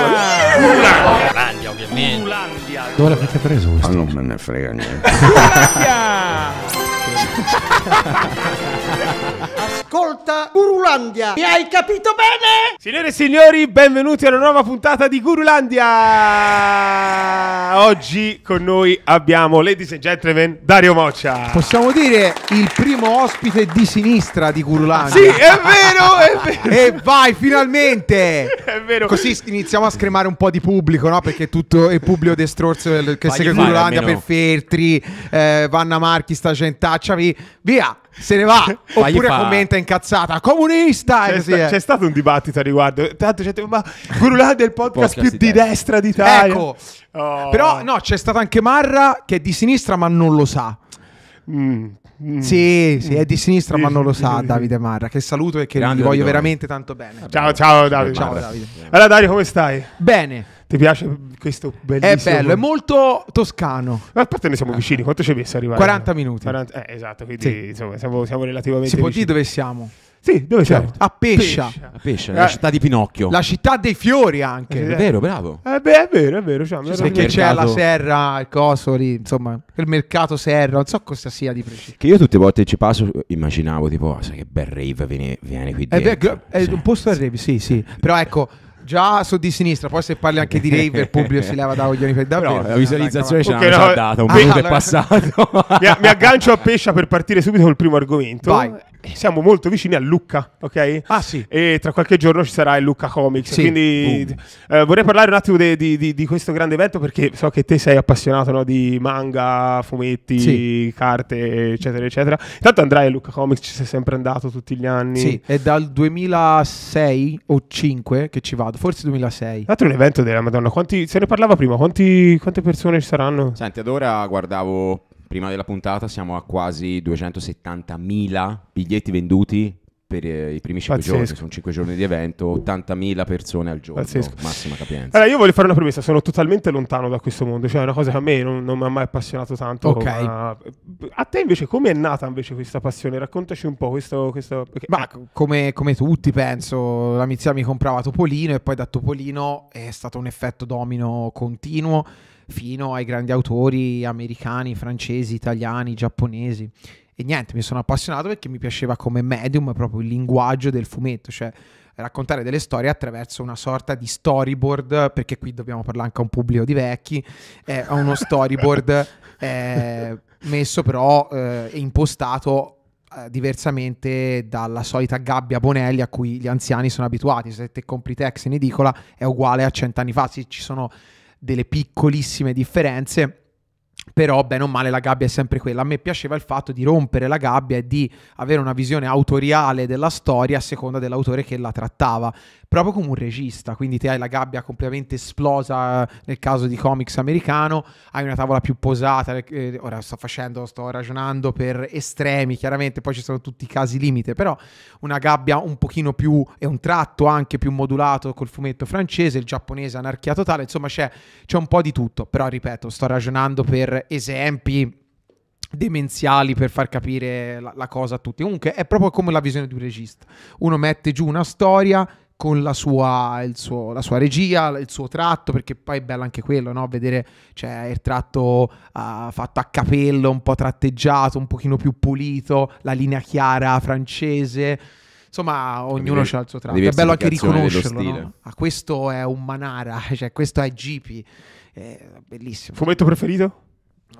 Mulandia! Mulandia! Mulandia, ovviamente. Mulandia. Dove l'avete preso questo? Ma ah, non me ne frega niente. Mulandia! Ascolta Gurulandia, mi hai capito bene? Signore e signori, benvenuti alla nuova puntata di Gurulandia. Oggi con noi abbiamo, ladies and gentlemen, Dario Moccia. Possiamo dire il primo ospite di sinistra di Gurulandia. Sì, è vero, è vero. e vai, finalmente. è vero. Così iniziamo a scremare un po' di pubblico, no? Perché tutto è pubblico destrorso che segue Gurulandia per Feltri, eh, Vanna Marchi, Stacentaccia, ah, via se ne va. Oppure fa. commenta incazzata, comunista! C'è, sta, c'è, stato un dibattito a riguardo. Tanto gente, ma Gurulad è il podcast più di destra d'Italia. Ecco. Oh. Però no, c'è stato anche Marra che è di sinistra ma non lo sa. Mm. Mm. Sì, sì, è di sinistra, sì, ma non lo sa Davide Marra. Che saluto e che Grande voglio Davide. veramente tanto bene. Ciao, ciao Davide. Ciao, Davide. Allora, Dario, come stai? Bene. Ti piace questo bellissimo? È bello, è molto toscano. Ma a parte ne siamo ah. vicini, quanto ci hai messo arrivare? 40 minuti. 40... Eh, esatto, quindi sì. insomma, siamo, siamo, relativamente Si può vicini. dire dove siamo? Sì, dove certo. siamo? A Pescia. Pescia. A Pescia, eh. la città di Pinocchio. La città dei fiori anche. Eh, è vero, bravo. Eh, beh, è vero, è vero. Cioè, cioè, perché c'è la serra, il coso lì, insomma, il mercato serra, non so cosa sia di preciso. Che io tutte le volte ci passo immaginavo tipo, oh, sai che bel rave viene, viene qui eh, dentro. È, beh, è un posto a rave, sì, sì. Però ecco Già su di sinistra, poi se parli anche di rave il pubblico si leva da coglioni per davvero. No, la visualizzazione ce l'hanno okay, già data, un ah, allora... è passato. mi, mi aggancio a pescia per partire subito col primo argomento. Vai siamo molto vicini a Lucca, ok? Ah sì. E tra qualche giorno ci sarà il Lucca Comics. Sì, quindi eh, vorrei parlare un attimo di, di, di, questo grande evento perché so che te sei appassionato no, di manga, fumetti, sì. carte, eccetera, eccetera. Intanto andrai a Lucca Comics, ci sei sempre andato tutti gli anni. Sì, è dal 2006 o 2005 che ci vado, forse 2006. L'altro è un evento della Madonna, quanti, se ne parlava prima, quanti, quante persone ci saranno? Senti, ad ora guardavo prima della puntata siamo a quasi 270.000 biglietti venduti per eh, i primi 5 Pazzesco. giorni, sono 5 giorni di evento, 80.000 persone al giorno, Pazzesco. massima capienza. Allora, io voglio fare una premessa, sono totalmente lontano da questo mondo, cioè è una cosa che a me non, non mi ha mai appassionato tanto. Okay. Ma... A te invece come è nata invece questa passione? Raccontaci un po' questo... questo... Perché... Ma ecco. come, come, tutti penso, la mia zia mi comprava Topolino e poi da Topolino è stato un effetto domino continuo fino ai grandi autori americani, francesi, italiani, giapponesi. E niente, mi sono appassionato perché mi piaceva come medium proprio il linguaggio del fumetto, cioè raccontare delle storie attraverso una sorta di storyboard, perché qui dobbiamo parlare anche a un pubblico di vecchi, è eh, uno storyboard eh, messo però eh, e eh, impostato diversamente dalla solita gabbia Bonelli a cui gli anziani sono abituati. Se te compri Tex in edicola è uguale a cent'anni fa. Sì, ci sono delle piccolissime differenze però bene o male la gabbia è sempre quella. A me piaceva il fatto di rompere la gabbia e di avere una visione autoriale della storia a seconda dell'autore che la trattava proprio come un regista, quindi te hai la gabbia completamente esplosa nel caso di comics americano, hai una tavola più posata, eh, eh, ora sto facendo, sto ragionando per estremi, chiaramente poi ci sono tutti i casi limite, però una gabbia un pochino più e un tratto anche più modulato col fumetto francese, il giapponese anarchia totale, insomma c'è, c'è un po' di tutto, però ripeto, sto ragionando per esempi demenziali per far capire la, la, cosa a tutti. Comunque è proprio come la visione di un regista. Uno mette giù una storia con la sua, suo, la sua, regia, il suo tratto, perché poi è bello anche quello, no? vedere cioè, il tratto uh, fatto a capello, un po' tratteggiato, un pochino più pulito, la linea chiara francese. Insomma, ognuno ha il suo tratto. È bello anche riconoscerlo. No? Ah, questo è un Manara, cioè, questo è Gipi. bellissimo. Fumetto preferito?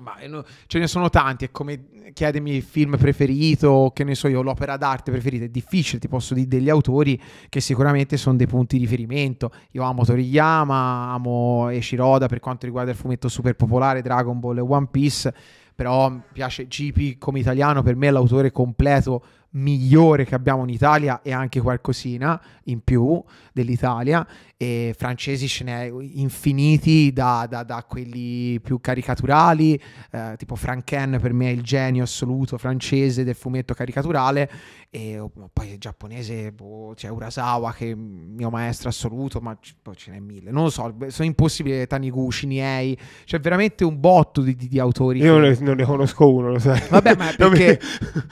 Ma eh, ce ne sono tanti, è come chiedermi il film preferito, che ne so io, l'opera d'arte preferita, è difficile, ti posso dire degli autori che sicuramente sono dei punti di riferimento. Io amo Toriyama, amo Eshiroda per quanto riguarda il fumetto super popolare, Dragon Ball e One Piece, però piace GP come italiano, per me è l'autore completo migliore che abbiamo in Italia e anche qualcosina in più dell'Italia e francesi ce n'è infiniti da, da, da quelli più caricaturali, eh, tipo Franken per me è il genio assoluto francese del fumetto caricaturale, e oh, poi il giapponese boh, c'è Urasawa che è mio maestro assoluto, ma poi boh, ce n'è mille, non lo so, sono impossibili Taniguchi, Niei, c'è veramente un botto di, di, di autori. Io che... non ne conosco uno, lo sai. Vabbè, ma perché,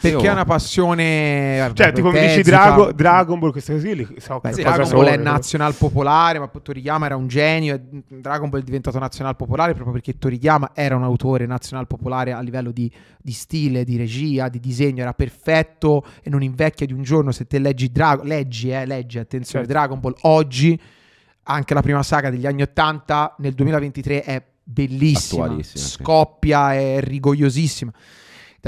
perché è una passione... Cioè, tipo mi dici Drago, Dragon Ball, queste cose lì, so Beh, Dragon Ball è nazional popolare popolare, ma Toriyama era un genio e Dragon Ball è diventato nazionale popolare proprio perché Toriyama era un autore nazionale popolare a livello di, di stile, di regia, di disegno, era perfetto e non invecchia di un giorno se te leggi Dragon leggi, eh, leggi, attenzione, certo. Dragon Ball oggi anche la prima saga degli anni 80 nel 2023 è bellissima, scoppia, sì. è rigogliosissima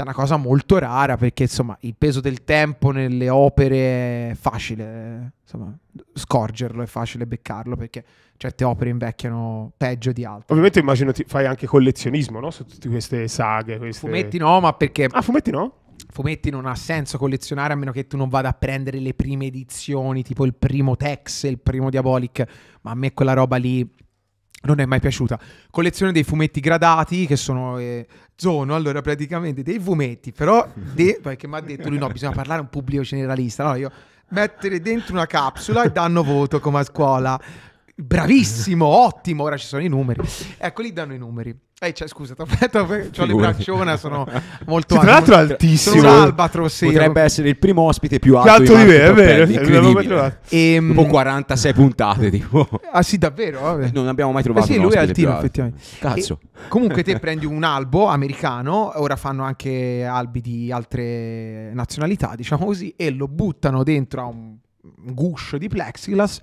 è una cosa molto rara perché insomma il peso del tempo nelle opere è facile insomma, scorgerlo, è facile beccarlo perché certe opere invecchiano peggio di altre. Ovviamente immagino ti fai anche collezionismo no? su tutte queste saghe. Queste... Fumetti no, ma perché... Ah, fumetti no? fumetti non ha senso collezionare a meno che tu non vada a prendere le prime edizioni, tipo il primo Tex, il primo Diabolic, ma a me quella roba lì non è mai piaciuta. Collezione dei fumetti gradati che sono eh, sono allora praticamente dei fumetti, però de- perché mi ha detto lui no, bisogna parlare a un pubblico generalista, no, io mettere dentro una capsula e danno voto come a scuola. Bravissimo, ottimo, ora ci sono i numeri. Ecco, lì danno i numeri. Eh, cioè, scusa, ti ho detto perché ho le braccione, sono molto alte. Tra l'altro altissimo. Sono albatro, sì. Potrebbe essere il primo ospite più alto, alto di me, è vero, incredibile. E, Dopo 46 ehm, puntate, tipo. Ah sì, davvero? Vabbè. Ah, eh, non abbiamo mai eh, trovato eh sì, un lui è altino, effettivamente. Cazzo. E, comunque te prendi un albo americano, ora fanno anche albi di altre nazionalità, diciamo così, e lo buttano dentro a un guscio di plexiglass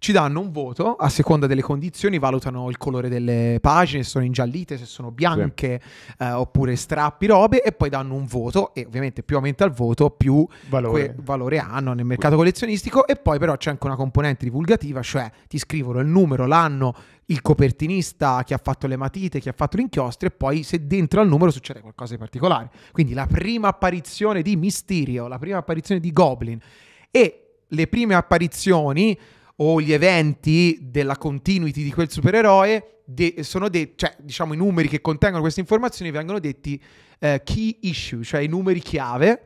ci danno un voto, a seconda delle condizioni valutano il colore delle pagine, se sono ingiallite, se sono bianche sì. eh, oppure strappi, robe e poi danno un voto e ovviamente più aumenta il voto più valore, valore hanno nel mercato collezionistico e poi però c'è anche una componente divulgativa, cioè ti scrivono il numero, l'anno, il copertinista che ha fatto le matite, che ha fatto l'inchiostro e poi se dentro al numero succede qualcosa di particolare. Quindi la prima apparizione di Mysterio, la prima apparizione di Goblin e le prime apparizioni o gli eventi della continuity di quel supereroe sono detti, cioè diciamo i numeri che contengono queste informazioni vengono detti eh, key issue, cioè i numeri chiave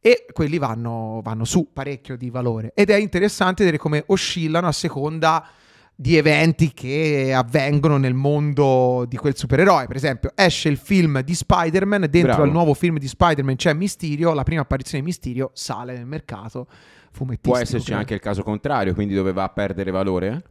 e quelli vanno, vanno su parecchio di valore. Ed è interessante vedere come oscillano a seconda di eventi che avvengono nel mondo di quel supereroe. Per esempio, esce il film di Spider-Man, dentro Bravo. al nuovo film di Spider-Man c'è Mysterio, la prima apparizione di Mysterio sale nel mercato fumettistico. Può esserci credo. anche il caso contrario, quindi doveva perdere valore?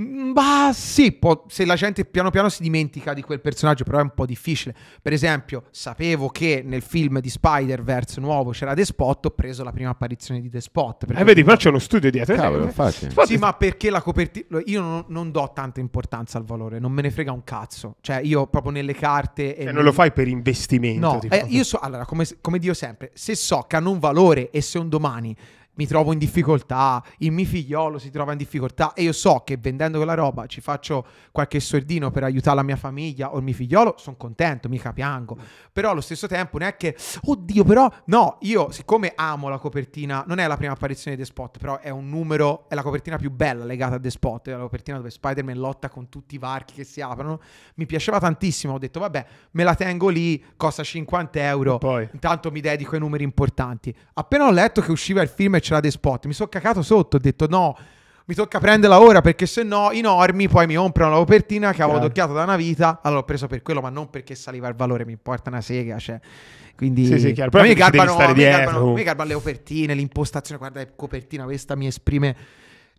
Ma mm, sì, può, se la gente piano piano si dimentica di quel personaggio, però è un po' difficile. Per esempio, sapevo che nel film di Spider-Verse nuovo c'era The Spot, ho preso la prima apparizione di The Spot. Eh, vedi, qua c'è uno studio dietro. Cavolo, eh, eh, infatti. Sì, ma perché la copertina... Io non, non, do tanta importanza al valore, non me ne frega un cazzo. Cioè, io proprio nelle carte... E cioè, non lo fai per investimento. No, eh, io so... Allora, come, come dico sempre, se so che hanno un valore e se un domani mi trovo in difficoltà, il mio figliolo si trova in difficoltà e io so che vendendo quella roba ci faccio qualche sordino per aiutare la mia famiglia o il mio figliolo, sono contento, mica piango. Però allo stesso tempo non è che, oddio però, no, io siccome amo la copertina, non è la prima apparizione di The Spot, però è un numero, è la copertina più bella legata a The Spot, è la copertina dove Spider-Man lotta con tutti i varchi che si aprono, mi piaceva tantissimo, ho detto vabbè, me la tengo lì, costa 50 euro, Poi. intanto mi dedico ai numeri importanti. Appena ho letto che usciva il film e c'era dei spot. Mi sono cacato sotto, ho detto no, mi tocca prenderla ora perché se no i normi poi mi comprano la copertina che avevo Chiaro. adocchiato da una vita. Allora ho preso per quello, ma non perché saliva il valore, mi importa una sega, cioè. Quindi sì, sì, chiaro. Però mi garbano, mi, garbano, mi garbano le copertine, l'impostazione, guarda, la copertina questa mi esprime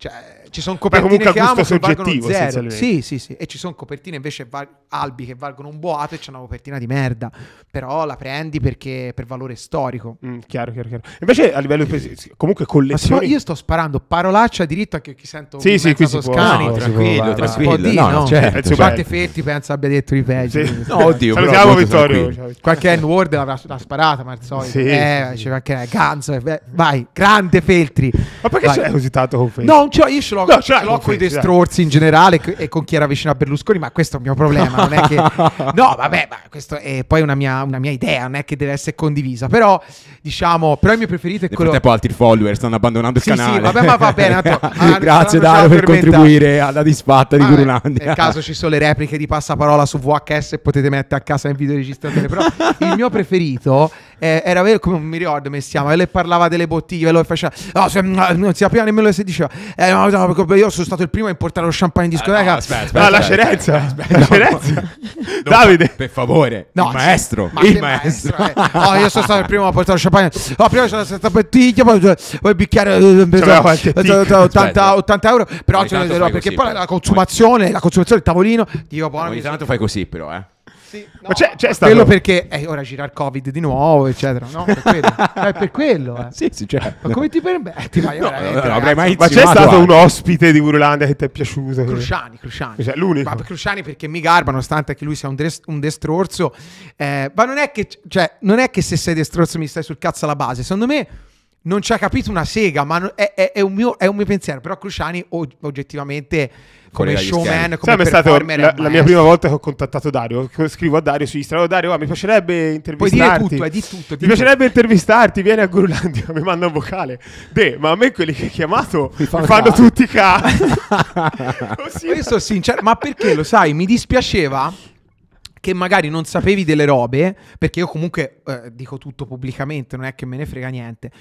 cioè, ci sono copertine Beh, che amo che valgono zero. Sì, sì, sì. E ci sono copertine invece val- albi che valgono un boato e c'è una copertina di merda. Però la prendi perché per valore storico. Mm, chiaro, chiaro, chiaro. Invece a livello di comunque collezioni... Ma io sto sparando parolaccia diritto a chi sento sì, sì, qui si toscani. Può, no, tranquillo, no, tranquillo. tranquillo. No, no, certo, certo. Parte Fetti penso abbia detto di peggio. Sì. No, oddio. Salutiamo Vittorio. Qualche n word l'avrà, l'ha sparata, ma al solito. Sì. Eh, c'è qualche Ganzo. Eh, vai, grande Feltri. Ma perché c'è così tanto con Feltri? No, c'ho, cioè, io ce l'ho, no, cioè, ce l'ho con i eh. destrorsi in generale e con chi era vicino a Berlusconi, ma questo è un mio problema. Non è che... No, vabbè, ma questa è poi una mia, una mia, idea, non è che deve essere condivisa. Però, diciamo, però il mio preferito è Nel quello... Nel frattempo altri follower stanno abbandonando il sì, canale. Sì, vabbè, ma va bene. Nato, Grazie Dario per contribuire alla disfatta di Gurulandia. Nel caso ci sono le repliche di passaparola su VHS potete mettere a casa in videoregistratore. Però il mio preferito eh, era vero come mi ricordo mi stiamo e lei parlava delle bottiglie lo faceva oh, se, ah, non si apriva nemmeno se diceva eh, no, no, io sono stato il primo a importare lo champagne in discoteca ah, no, aspetta, aspetta, ah, no, la cerenza la cerenza Davide per favore no, il maestro ma il maestro, maestro eh. oh, io sono stato il primo a portare lo champagne oh, prima c'era stata bottiglia poi, il bicchiere 80, eh, 80 eh, eh, euro però perché poi la consumazione la consumazione del tavolino dico buono ogni tanto fai così però eh sì, no. c'è, c'è stato... Quello perché eh, ora gira il Covid di nuovo, eccetera. No, per quello. Cioè, è per quello eh. sì, sì, certo. Ma come ti permetti? Ma, no, no, ma c'è stato un ospite di Urlanda che ti è piaciuto? Cruciani, Cruciani. Cioè, l'unico. Ma Cruciani perché mi garba, nonostante che lui sia un, des- un destrorso. Eh, ma non è, che, cioè, non è che se sei destrorso mi stai sul cazzo alla base. Secondo me non ci ha capito una sega, ma è, è, è, un, mio, è un, mio, pensiero. Però Cruciani og- oggettivamente come showman, come performer la, la, mia prima volta che ho contattato Dario, scrivo a Dario su Instagram, oh, Dario, ah, mi piacerebbe intervistarti. Puoi dire tutto, eh, di tutto. Di mi piacerebbe tutto. intervistarti, vieni a Gurulandia, mi manda un vocale. De, ma a me quelli che hai chiamato mi, fanno, fanno tutti cazzo. Io sincero, ma perché lo sai, mi dispiaceva che magari non sapevi delle robe, perché io comunque eh, dico tutto pubblicamente, non è che me ne frega niente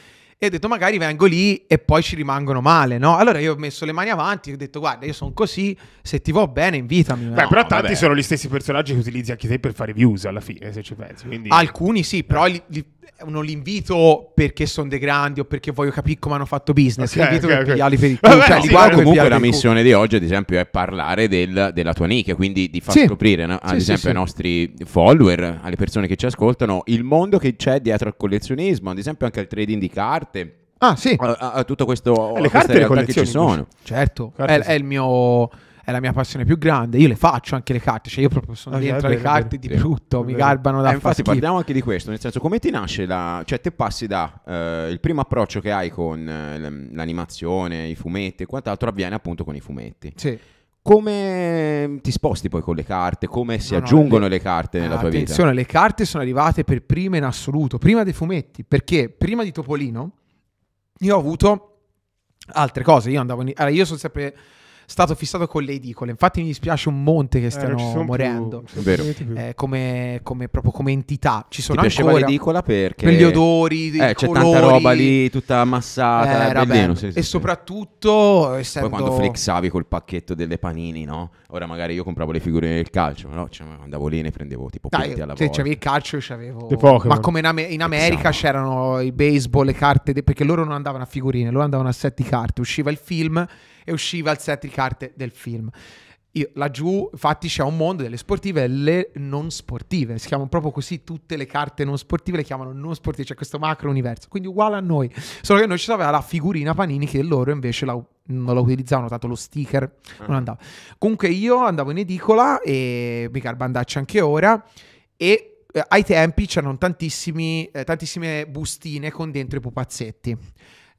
e ho detto magari vengo lì e poi ci rimangono male, no? Allora io ho messo le mani avanti e ho detto guarda io sono così, se ti va bene invitami. Beh, no, però tanti vabbè. sono gli stessi personaggi che utilizzi anche te per fare views alla fine, se ci pensi. Quindi... Alcuni sì, però eh. li, li non li invito perché sono dei grandi o perché voglio capire come hanno fatto business, okay, l'invito okay, per okay. Cioè, per il culo. cioè, sì, comunque la missione di oggi, ad esempio, è parlare del, della tua nicchia, quindi di far sì. scoprire, no? ad sì, esempio, sì, ai nostri follower, alle persone che ci ascoltano, il mondo che c'è dietro al collezionismo, ad esempio anche al trading di carte. Ah, sì. A, a, tutto questo... Eh, le carte che ci sono. Certo, carte, è, è il mio è la mia passione più grande. Io le faccio anche le carte, cioè io proprio sono okay, ah, dentro vero, le carte vero, di brutto, mi garbano eh, da eh, Infatti, schifo. parliamo anche di questo: nel senso, come ti nasce la. cioè, te passi da eh, il primo approccio che hai con eh, l'animazione, i fumetti e quant'altro, avviene appunto con i fumetti. Sì. Come ti sposti poi con le carte? Come si no, aggiungono no, le, le, carte nella tua vita? Attenzione, le carte sono arrivate per prima in assoluto, prima dei fumetti, perché prima di Topolino io ho avuto altre cose. Io andavo in... Allora, io sono sempre stato fissato con le edicole. Infatti mi dispiace un monte che eh, stiano eh, morendo. Più, eh, come, come, proprio come entità. Ci sono Ti piaceva ancora l'edicola perché... Per gli odori, eh, c'è tanta roba lì tutta ammassata. era eh, eh, bellino, sì, sì, e sì. soprattutto... Essendo... Poi quando flexavi col pacchetto delle panini, no? Ora magari io compravo le figurine del calcio, no? Cioè, andavo lì e ne prendevo tipo Dai, alla volta. Se c'avevi il calcio io c'avevo... Ma come in, Am- in America c'erano i baseball, le carte... De- perché loro non andavano a figurine, loro andavano a set di carte. Usciva il film e usciva il set di carte carte del film. Io, laggiù, infatti, c'è un mondo delle sportive e le non sportive. Si chiamano proprio così tutte le carte non sportive, le chiamano non sportive, c'è cioè questo macro universo. Quindi uguale a noi. Solo che noi ci aveva la figurina Panini che loro invece la, non la utilizzavano, tanto lo sticker ah. non andava. Comunque io andavo in edicola e mi carbandaccia anche ora e eh, ai tempi c'erano eh, tantissime bustine con dentro i pupazzetti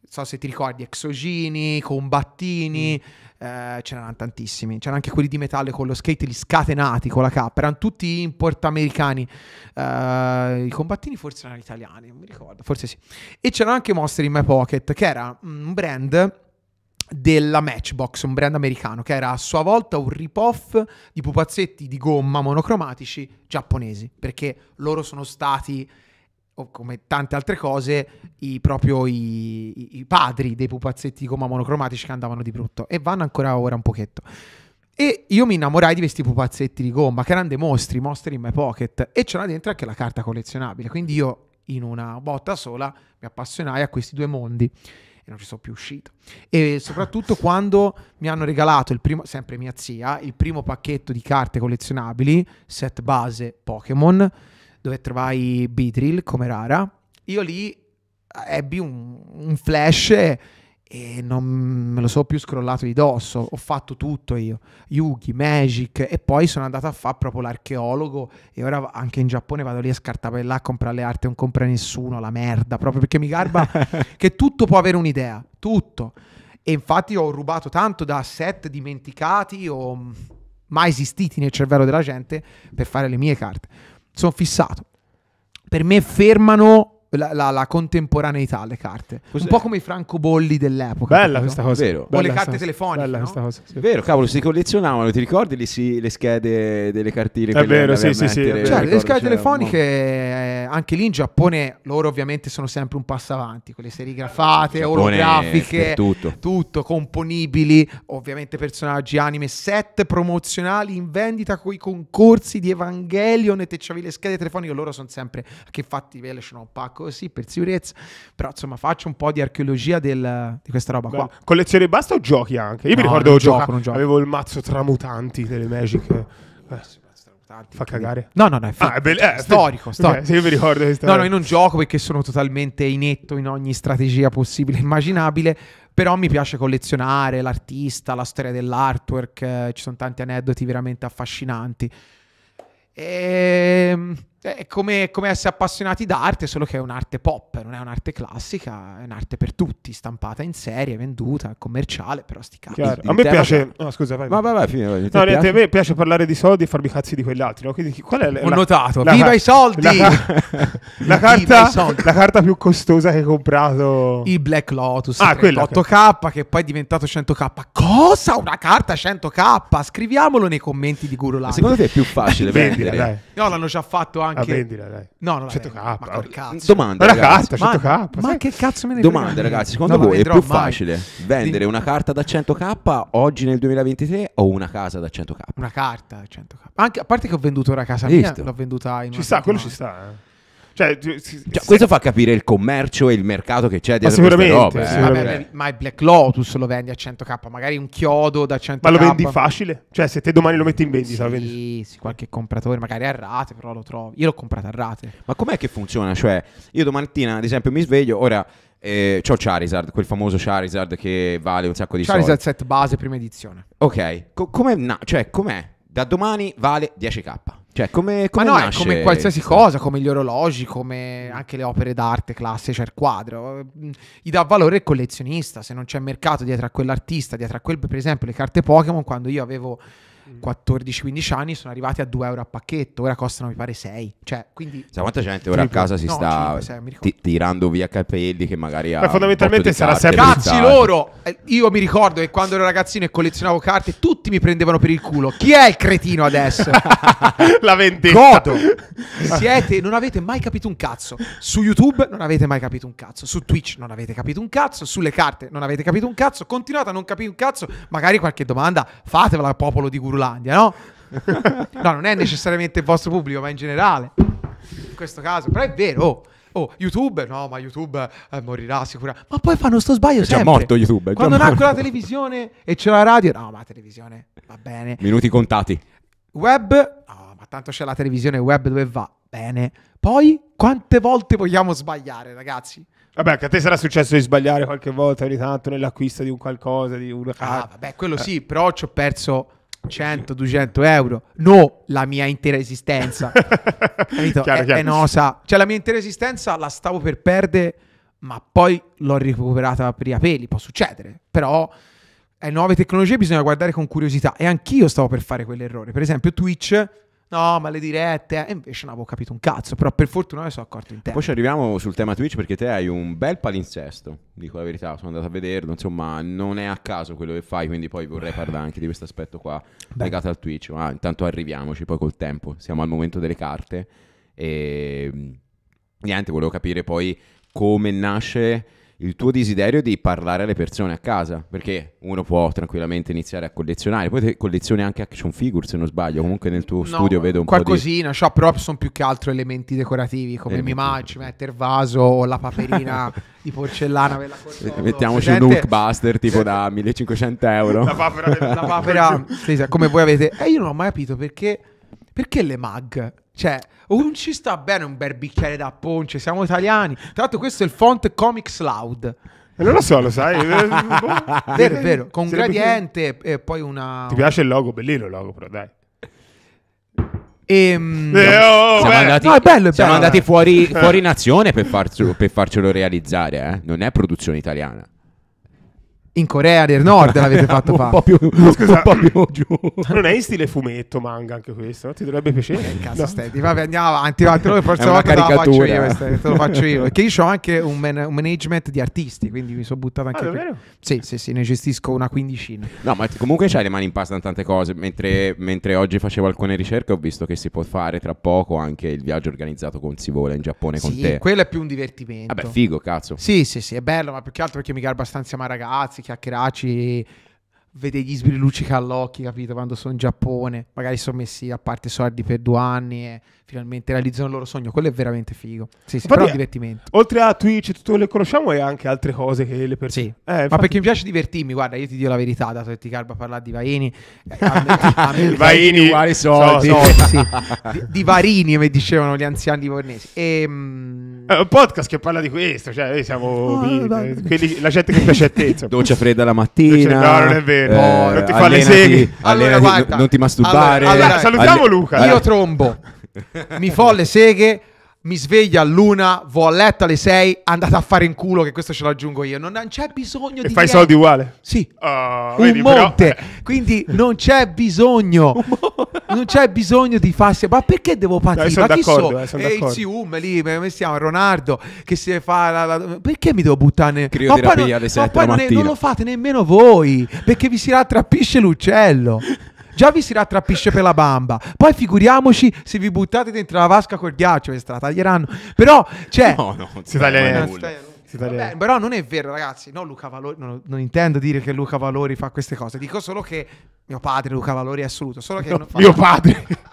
so se ti ricordi, Exogini, Combattini, mm. eh, ce n'erano tantissimi. C'erano anche quelli di metallo con lo skate, gli scatenati con la K. Erano tutti import americani. Eh, I Combattini forse erano italiani, non mi ricordo, forse sì. E c'era anche Monster in My Pocket, che era mm, un brand della Matchbox, un brand americano, che era a sua volta un rip-off di pupazzetti di gomma monocromatici giapponesi, perché loro sono stati come tante altre cose, i, proprio i, i padri dei pupazzetti di gomma monocromatici che andavano di brutto e vanno ancora ora un pochetto. E io mi innamorai di questi pupazzetti di gomma, che erano dei mostri, mostri in my pocket, e c'era dentro anche la carta collezionabile. Quindi io, in una botta sola, mi appassionai a questi due mondi e non ci sono più uscito. E soprattutto quando mi hanno regalato, primo, sempre mia zia, il primo pacchetto di carte collezionabili, set base Pokémon dove trovai Beatril come rara, io lì eh, ebbi un, un flash e non me lo so più scrollato di dosso. Ho fatto tutto io, Yugi, Magic e poi sono andato a fare proprio l'archeologo e ora anche in Giappone vado lì a scartare là a comprare le arti, non compra nessuno, la merda, proprio perché mi garba che tutto può avere un'idea, tutto. E infatti ho rubato tanto da set dimenticati o mai esistiti nel cervello della gente per fare le mie carte sono fissato. Per me fermano la, la, la, contemporaneità alle carte. Cos'è? Un po' come i francobolli dell'epoca. Bella capito? questa cosa. Vero. Bella le carte telefoniche. Bella no? questa cosa. Sì. Vero, cavolo, si collezionavano, ti ricordi le, si, le schede delle cartine? È vero, sì, sì, sì. Cioè, ricordo, le schede telefoniche, eh, anche lì in Giappone, loro ovviamente sono sempre un passo avanti, quelle serigrafate, orografiche, tutto. tutto, componibili, ovviamente personaggi, anime, set promozionali in vendita con i concorsi di Evangelion e te c'avevi le schede telefoniche, loro sono sempre, che fatti ve le sono un pacco così per sicurezza. Però insomma faccio un po' di archeologia del, di questa roba Beh, qua. Collezione basta o giochi anche? Io no, mi ricordo gioco, gioco, avevo il mazzo tramutanti delle Magic. Eh. Fa cagare? No, no, no, è, ah, è, be- eh, storico. storico. Okay, io mi ricordo questa. No, no, in un gioco perché sono totalmente inetto in ogni strategia possibile e immaginabile. Però mi piace collezionare l'artista, la storia dell'artwork. Eh, ci sono tanti aneddoti veramente affascinanti. Ehm. Cioè, è come, come, essere appassionati d'arte, solo che è un'arte pop, non è un'arte classica, è un'arte per tutti, stampata in serie, venduta, commerciale, però sti cazzi. Chiaro. A me piace... No, scusa, vai. Ma vai, vai, fine, vai. No, niente, a me piace parlare di soldi e farmi cazzi di quegli altri. No? Quindi, qual è la... Ho notato. La... Viva la... i soldi! La... la, carta... Soldi. la carta più costosa che hai comprato... Il Black Lotus, ah, 38K, okay. che poi è diventato 100K. Cosa? Una carta 100K? Scriviamolo nei commenti di Guru Live. Secondo te è più facile vendere? Io no, l'hanno già fatto anche anche... Ah, vendila, dai. No, non 100k. Ma che eh. cazzo. Domanda, una ragazzi. carta, 100k. Ma, sai? ma che cazzo me ne Domanda, ragazzi, secondo no, voi è più mai. facile vendere una carta da 100k oggi nel 2023 o una casa da 100k? Una carta da 100k. Anche, a parte che ho venduto una casa Visto. mia, l'ho venduta in Ci sta, quello ci sta, eh. Cioè, cioè, questo fa capire il commercio e il mercato che c'è dietro ma sicuramente, robe, eh. sicuramente. Eh. Vabbè, ma il Black Lotus lo vendi a 100k, magari un chiodo da 100k. Ma lo vendi facile? Cioè, se te domani lo metti in vendita, sì, vendi. Sì, qualche compratore, magari a rate, però lo trovi. Io l'ho comprato a rate. Ma com'è che funziona? Cioè, io domattina, ad esempio, mi sveglio, ora eh, c'ho Charizard, quel famoso Charizard che vale un sacco di Charizard soldi. Charizard set base, prima edizione. Ok, Co- com'è, na- cioè, com'è? Da domani vale 10k. Cioè, come, come Ma no, nasce... è come qualsiasi cosa, come gli orologi, come anche le opere d'arte classiche, c'è cioè il quadro. Mm, gli dà valore il collezionista, se non c'è mercato dietro a quell'artista, dietro a quel, per esempio, le carte Pokémon, quando io avevo 14-15 mm. anni sono arrivati a 2 euro a pacchetto, ora costano mi pare 6. Cioè, quindi... Sai quanta gente ora a casa si no, sta 5, 6, ti- tirando via capelli che magari ha... Ma fondamentalmente sarà carte, sempre... Cazzi loro! Eh, io mi ricordo che quando ero ragazzino e collezionavo carte, tutti mi prendevano per il culo. Chi è il cretino adesso? La vendetta. Godo! Siete, non avete mai capito un cazzo. Su YouTube non avete mai capito un cazzo. Su Twitch non avete capito un cazzo. Sulle carte non avete capito un cazzo. Continuate a non capire un cazzo. Magari qualche domanda fatevela, popolo di guru Finlandia, no? No, non è necessariamente il vostro pubblico, ma in generale. In questo caso, però è vero. Oh, oh YouTube, no, ma YouTube eh, morirà sicuramente. Ma poi fanno sto sbaglio è sempre. È morto YouTube. È Quando morto. nacque la televisione e c'è la radio, no, ma la televisione va bene. Minuti contati. Web, no, ma tanto c'è la televisione web dove va bene. Poi, quante volte vogliamo sbagliare, ragazzi? Vabbè, anche a te sarà successo di sbagliare qualche volta ogni tanto nell'acquisto di un qualcosa, di una ah, casa. Ah, vabbè, quello eh. sì, però ci ho perso 100-200 euro, no la mia intera esistenza. Capito? Chiaro, è, chiaro. è nosa. Cioè la mia intera esistenza la stavo per perdere, ma poi l'ho recuperata per i capelli, può succedere, però le eh, nuove tecnologie bisogna guardare con curiosità e anch'io stavo per fare quell'errore. Per esempio Twitch no, ma le dirette. Eh. E invece non avevo capito un cazzo, però per fortuna ne sono accorto in tempo. Poi ci arriviamo sul tema Twitch perché te hai un bel palinsesto, dico la verità, sono andato a vederlo, insomma, non è a caso quello che fai, quindi poi vorrei parlare anche di questo aspetto qua Beh. legato al Twitch, ma intanto arriviamoci poi col tempo, siamo al momento delle carte e mm, niente, volevo capire poi come nasce il tuo desiderio di parlare alle persone a casa, perché uno può tranquillamente iniziare a collezionare, poi collezioni anche action figure se non sbaglio, comunque nel tuo no, studio vedo un qualcosina, po' di... cioè, però sono più che altro elementi decorativi, come elementi. mi mangi, mettere vaso o la paperina di porcellana eh, Mettiamoci Sente... un Hulkbuster tipo da 1500 euro. la papera, la papera... come voi avete... E eh, io non ho mai capito perché... Perché le mag cioè, un ci sta bene un bel bicchiere da ponce, siamo italiani. Tra l'altro questo è il font Comics Loud. Eh, non lo so, lo sai. Eh, boh. vero, vero, con un gradiente più... e poi una... Ti piace il logo? Bellino il logo però, dai. Ehm, eh, oh, siamo, andati, no, ah, è bello, è siamo bello, andati, fuori, fuori nazione per, farcelo, per farcelo realizzare, eh? non è produzione italiana. In Corea del Nord l'avete fatto fare. un, po' più, Scusa, un po' più giù. Non è in stile fumetto manga anche questo, non ti dovrebbe piacere. Eh, cazzo, no. Steady, vabbè, andiamo avanti, va, te lo, forse una volta caricatura. te lo faccio io. te lo faccio io. Perché io ho anche un, man- un, management di artisti, quindi mi sono buttato anche... Ah, per... Sì, sì, sì, ne gestisco una quindicina. No, ma comunque c'hai le mani in pasta in tante cose. Mentre, mentre oggi facevo alcune ricerche ho visto che si può fare tra poco anche il viaggio organizzato con si vola in Giappone sì, con te. quello è più un divertimento. Vabbè, figo, cazzo. Sì, sì, sì, è bello, ma più che altro perché mi garba abbastanza ma ragazzi farsi chiacchierarci, vede gli sbrilluccica all'occhio, capito? Quando sono in Giappone, magari sono messi a parte soldi per due anni e finalmente realizzano il loro sogno. Quello è veramente figo. Sì, sì, però è un divertimento. Oltre a Twitch e tutto quello che conosciamo, e anche altre cose che le persone. Sì. Eh, infatti... Ma perché mi piace divertirmi, guarda, io ti dico la verità, dato che ti carba a parlare di Vaini. Eh, a Vaini uguali soldi. So, so. sì. Di, di Varini, come dicevano gli anziani livornesi. E. Ehm, Mh, un podcast che parla di questo, cioè noi siamo oh, ah, eh, quelli, la gente che piace a te. Doccia fredda la mattina. No, non è vero. Eh, non ti fa le seghe. Allora, non ti masturbare. Allora, allora salutiamo Alle... Luca. Io trombo. Mi fo le seghe mi sveglia luna, vo a letto alle 6, andate a fare in culo che questo ce l'aggiungo io. Non, non c'è bisogno e di... fai niente. soldi uguale? Sì. Uh, un vedi, monte. Però... Quindi non c'è bisogno. non c'è bisogno di farsi... Ma perché devo partire? Dai, ma chi so? e il Sium lì, come si chiama? Ronaldo, che si fa... La, la... Perché mi devo buttare... Crioterapia alle 7 Ma poi non, non, lo fate nemmeno voi, perché vi si rattrappisce l'uccello. Già vi si rattrappisce per la bamba. Poi figuriamoci se vi buttate dentro la vasca col ghiaccio, ve la taglieranno. Però, cioè... No, no, si taglia nulla. Vabbè, però non è vero, ragazzi. No, Luca Valori, no, non intendo dire che Luca Valori fa queste cose. Dico solo che mio padre, Luca Valori, è assoluto. Solo che no, fa... Mio padre.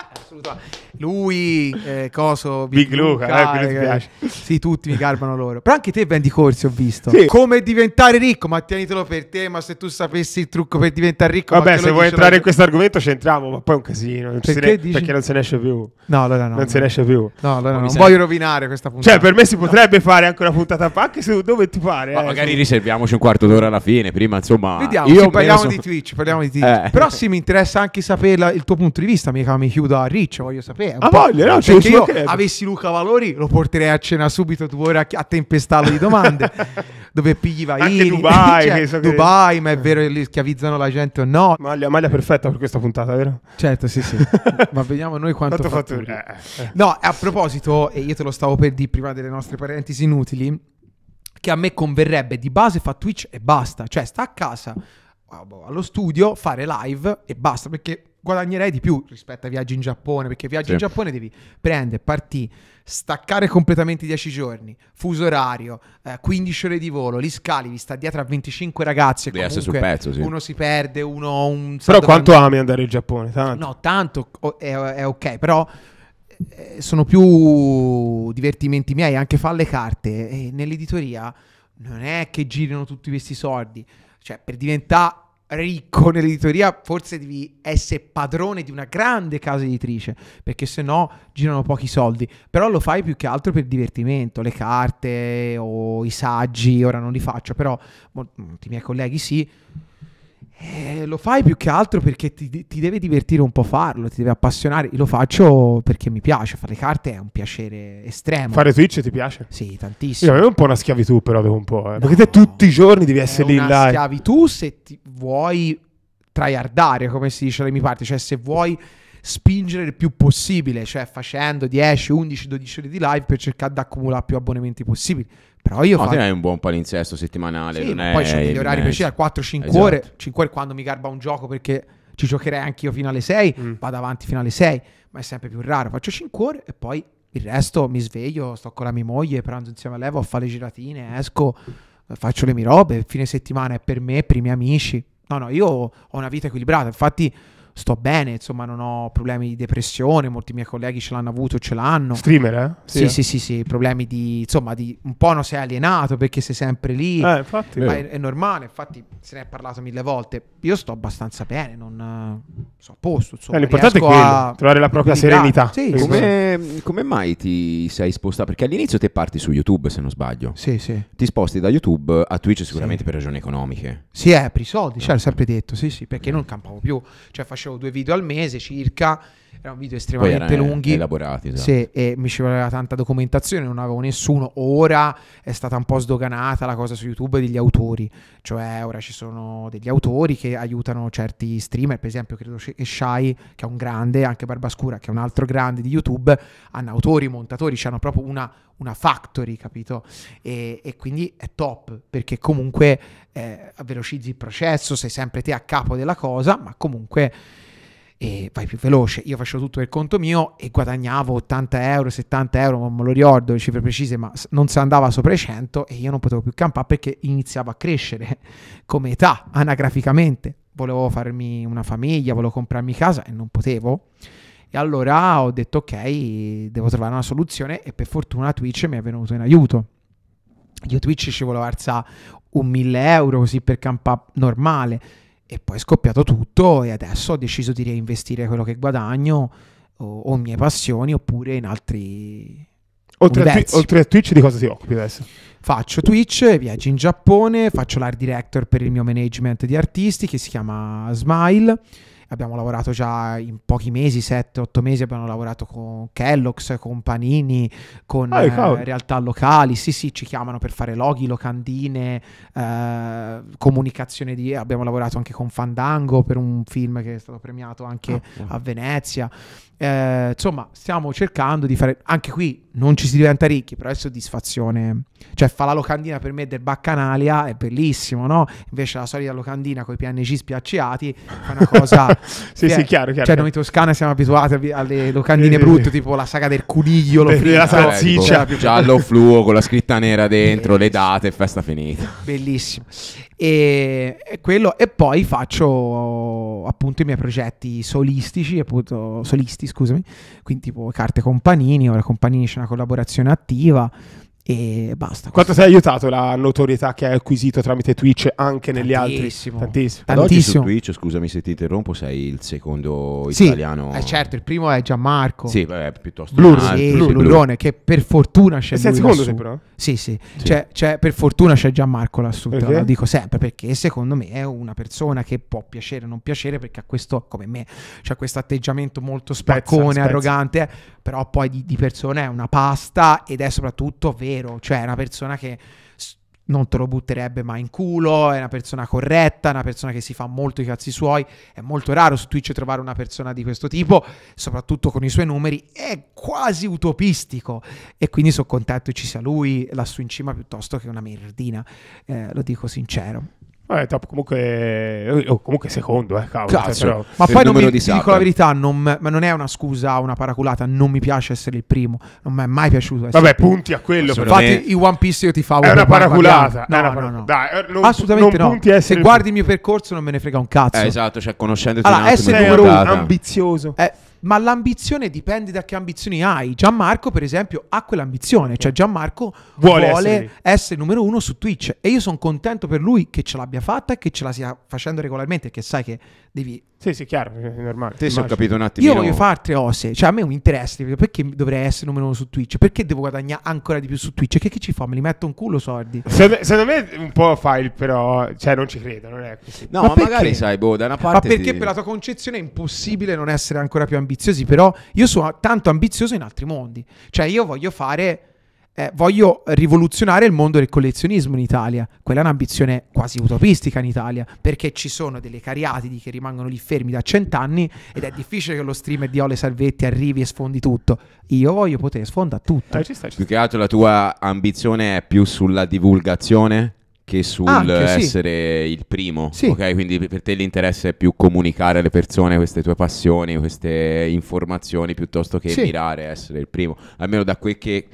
Lui, eh, Coso, Big, Big Luca, Luca eh, eh, sì, tutti mi garbano loro. Però anche te vendi corsi, ho visto. Sì. Come diventare ricco, ma tienitelo per te, ma se tu sapessi il trucco per diventare ricco... Vabbè, se vuoi entrare lo... in questo argomento c'entriamo, ma poi è un casino. Non perché, ne... dici... perché, non se ne esce più. No, allora no. Non se ne esce più. No, allora non, non voglio rovinare questa puntata. Cioè, per me si potrebbe no. fare anche una puntata anche se dove ti pare. Ma eh, magari sì. riserviamoci un quarto d'ora alla fine, prima, insomma... Vediamo, io parliamo, penso... di Twitch, parliamo di Twitch, eh. Però però sì, mi interessa anche sapere la- il tuo punto di vista, mica mi chiudo a riccio, voglio sapere. Ah, po'. no, ci- Perché io mancherebbe. avessi Luca Valori lo porterei a cena subito tu ora a tempestarlo di domande. dove pigli vai? Dubai, cioè, che so Dubai, ma è vero che li schiavizzano la gente o no? Maglia, maglia perfetta per questa puntata, vero? Certo, sì, sì. ma vediamo noi quanto, Tanto fatturi. fatturi. Eh, eh, eh. No, a proposito, e io te lo stavo per dire prima delle nostre parentesi inutili, che a me converrebbe di base fa Twitch e basta, cioè sta a casa, Boh, allo studio, fare live e basta, perché guadagnerei di più rispetto a viaggi in Giappone, perché viaggi sì. in Giappone devi prendere, partire, staccare completamente 10 giorni, fuso orario, eh, 15 ore di volo, li scali, vi sta dietro a 25 ragazzi e devi comunque sul pezzo, sì. uno si perde, uno... Un però quanto ami andare in Giappone? Tanto. No, tanto è, è ok, però eh, sono più divertimenti miei, anche fare le carte, e nell'editoria non è che girino tutti questi soldi cioè, per diventare ricco nell'editoria forse devi essere padrone di una grande casa editrice perché se no girano pochi soldi però lo fai più che altro per divertimento le carte o i saggi ora non li faccio però molti mm, miei colleghi sì eh, lo fai più che altro perché ti, ti, deve divertire un po' farlo, ti deve appassionare. Io lo faccio perché mi piace, fare carte è un piacere estremo. Fare Twitch ti piace? Sì, tantissimo. Io è un po' una schiavitù però dopo un po', eh. no, perché te tutti i giorni devi essere lì in live. È una schiavitù se ti vuoi tryhardare, come si dice alle mie parti, cioè se vuoi spingere il più possibile, cioè facendo 10, 11, 12 ore di live per cercare di accumulare più abbonamenti possibili. Però io no, faccio... hai un buon palinsesto settimanale. Sì, poi ci sono degli orari precisi, 4-5 esatto. ore. 5 ore quando mi garba un gioco perché ci giocherei anch'io fino alle 6, mm. vado avanti fino alle 6, ma è sempre più raro. Faccio 5 ore e poi il resto mi sveglio, sto con la mia moglie, pranzo insieme a lei, vado a fare le giratine, esco, faccio le mie robe, fine settimana è per me, per i miei amici. No, no, io ho una vita equilibrata, infatti sto bene, insomma, non ho problemi di depressione, molti miei colleghi ce l'hanno avuto, ce l'hanno. Streamer, eh? Sì, sì, sì, sì, sì. problemi di, insomma, di un po' non sei alienato perché sei sempre lì. Eh, infatti. Ma è, è, normale, infatti se ne è parlato mille volte. Io sto abbastanza bene, non eh, so, a posto, insomma. Eh, l'importante è quello, trovare la propria serenità. Sì, come, sì. come, mai ti sei spostato? Perché all'inizio te parti su YouTube, se non sbaglio. Sì, sì. Ti sposti da YouTube a Twitch sicuramente per ragioni economiche. Sì, eh, per i soldi, no. cioè, l'ho sempre detto, sì, sì, perché non campavo più, cioè facevo faccio due video al mese circa erano video estremamente lunghi, elaborati, esatto. sì, e mi ci voleva tanta documentazione, non avevo nessuno. Ora è stata un po' sdoganata la cosa su YouTube degli autori, cioè ora ci sono degli autori che aiutano certi streamer, per esempio credo che Shai, che è un grande, anche Barbascura, che è un altro grande di YouTube, hanno autori, montatori, hanno proprio una, una factory, capito? E, e, quindi è top, perché comunque eh, velocizzi il processo, sei sempre te a capo della cosa, ma comunque e vai più veloce. Io facevo tutto per conto mio e guadagnavo 80 euro, 70 euro, non me lo ricordo le cifre precise, ma non si andava sopra i 100 e io non potevo più campare perché iniziavo a crescere come età, anagraficamente. Volevo farmi una famiglia, volevo comprarmi casa e non potevo. E allora ho detto ok, devo trovare una soluzione e per fortuna Twitch mi è venuto in aiuto. Io Twitch ci volevo alzare un 1000 euro così per campare normale e poi è scoppiato tutto e adesso ho deciso di reinvestire quello che guadagno o, o mie passioni oppure in altri oltre a, Twitch, oltre a, Twitch di cosa ti occupi adesso? Faccio Twitch, viaggio in Giappone, faccio l'art director per il mio management di artisti che si chiama Smile abbiamo lavorato già in pochi mesi, 7-8 mesi, abbiamo lavorato con Kellogg's, con Panini, con ah, eh, realtà locali, sì sì, ci chiamano per fare loghi, locandine, eh, comunicazione di... abbiamo lavorato anche con Fandango per un film che è stato premiato anche ah, a Venezia. Eh, insomma, stiamo cercando di fare anche qui non ci si diventa ricchi, però è soddisfazione. Cioè, fa la locandina per me del Baccanalia è bellissimo, no? Invece la solita locandina con i PNG spiacciati è una cosa. sì, è, sì, chiaro, chiaro. Cioè, noi toscani siamo abituati alle locandine brutte, tipo la saga del coniglio, de, cioè, salsiccia, tipo, giallo fluo con la scritta nera dentro, le date, festa finita. Bellissimo. E, e, quello, e poi faccio appunto i miei progetti solistici, appunto solistici scusami, quindi tipo carte con Panini, ora con Panini c'è una collaborazione attiva, e basta. Quanto ti ha aiutato la notorietà che hai acquisito tramite Twitch anche negli tantissimo, altri? Tantissimo. Tantissimo. Su Twitch, scusami se ti interrompo, sei il secondo sì, italiano. Eh, certo, il primo è Gianmarco. Sì, beh, piuttosto Blur, altro, sì, Blurone, che per fortuna c'è sei il secondo lassù. però? Sì, sì. sì. C'è, c'è, per fortuna c'è Gianmarco lassù, okay. lo dico sempre, perché secondo me è una persona che può piacere o non piacere, perché ha questo, come me, c'ha questo atteggiamento molto spaccone, spezza, spezza. arrogante però poi di, di, persona è una pasta ed è soprattutto vero, cioè è una persona che non te lo butterebbe mai in culo, è una persona corretta, è una persona che si fa molto i cazzi suoi, è molto raro su Twitch trovare una persona di questo tipo, soprattutto con i suoi numeri, è quasi utopistico e quindi sono contento che ci sia lui lassù in cima piuttosto che una merdina, eh, lo dico sincero. Vabbè, top, comunque, eh, comunque secondo, eh, cavolo, cioè, Cazzo. cioè, però... Ma poi non mi, ti dico la verità, non, ma non è una scusa, una paraculata, non mi piace essere il primo, non mi è mai piaciuto Vabbè, punti a quello, Infatti i One Piece io ti fa una paraculata. No, no, no, no. Dai, eh, non, Assolutamente non no. Se guardi il mio percorso non me ne frega un cazzo. Eh, esatto, cioè conoscendoti Allora, essere numero uno ambizioso. Eh ma l'ambizione dipende da che ambizioni hai. Gianmarco, per esempio, ha quell'ambizione, cioè Gianmarco vuole, vuole essere. essere numero uno su Twitch e io sono contento per lui che ce l'abbia fatta e che ce la stia facendo regolarmente, che sai che devi... Sì, sì, chiaro, è normale. Te ho capito un attimo. Io voglio fare altre cose, cioè a me mi interessa, perché dovrei essere numero uno su Twitch? Perché devo guadagnare ancora di più su Twitch? Che, che ci fa? Me li metto un culo soldi. Secondo, secondo me un po' fa il però, cioè non ci credo, non è così. No, ma, ma magari sai, boh, da una parte... Ma perché ti... per la tua concezione è impossibile non essere ancora più ambiziosi, però io sono tanto ambizioso in altri mondi. Cioè io voglio fare eh, voglio rivoluzionare il mondo del collezionismo in Italia. Quella è un'ambizione quasi utopistica in Italia, perché ci sono delle cariatidi che rimangono lì fermi da cent'anni ed è difficile che lo streamer di Ole Salvetti arrivi e sfondi tutto. Io voglio poter sfondare tutto. Eh, ci sta, ci sta. Più che altro la tua ambizione è più sulla divulgazione che sul Anche, sì. essere il primo. Sì. Ok, quindi per te l'interesse è più comunicare alle persone queste tue passioni, queste informazioni, piuttosto che sì. mirare a essere il primo. Almeno da quel che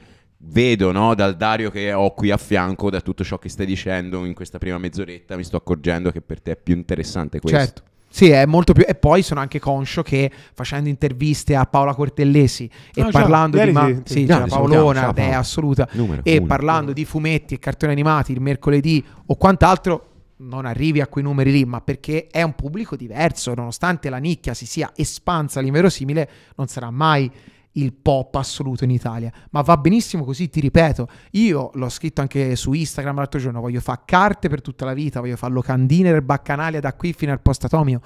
vedo no, dal Dario che ho qui a fianco, da tutto ciò che stai dicendo in questa prima mezz'oretta, mi sto accorgendo che per te è più interessante questo. Certo. Sì, è molto più. E poi sono anche conscio che facendo interviste a Paola Cortellesi e no, ah, parlando ciao, di. Ma- sì, sì, cioè, grande, cioè Paolona, ciao, Paolo. è assoluta. Numero, e uno, parlando uno. di fumetti e cartoni animati il mercoledì o quant'altro. Non arrivi a quei numeri lì, ma perché è un pubblico diverso, nonostante la nicchia si sia espansa all'inverosimile, non sarà mai il pop assoluto in Italia, ma va benissimo così, ti ripeto, io l'ho scritto anche su Instagram l'altro giorno, voglio fare carte per tutta la vita, voglio fare locandine del baccanalia da qui fino al postatomio,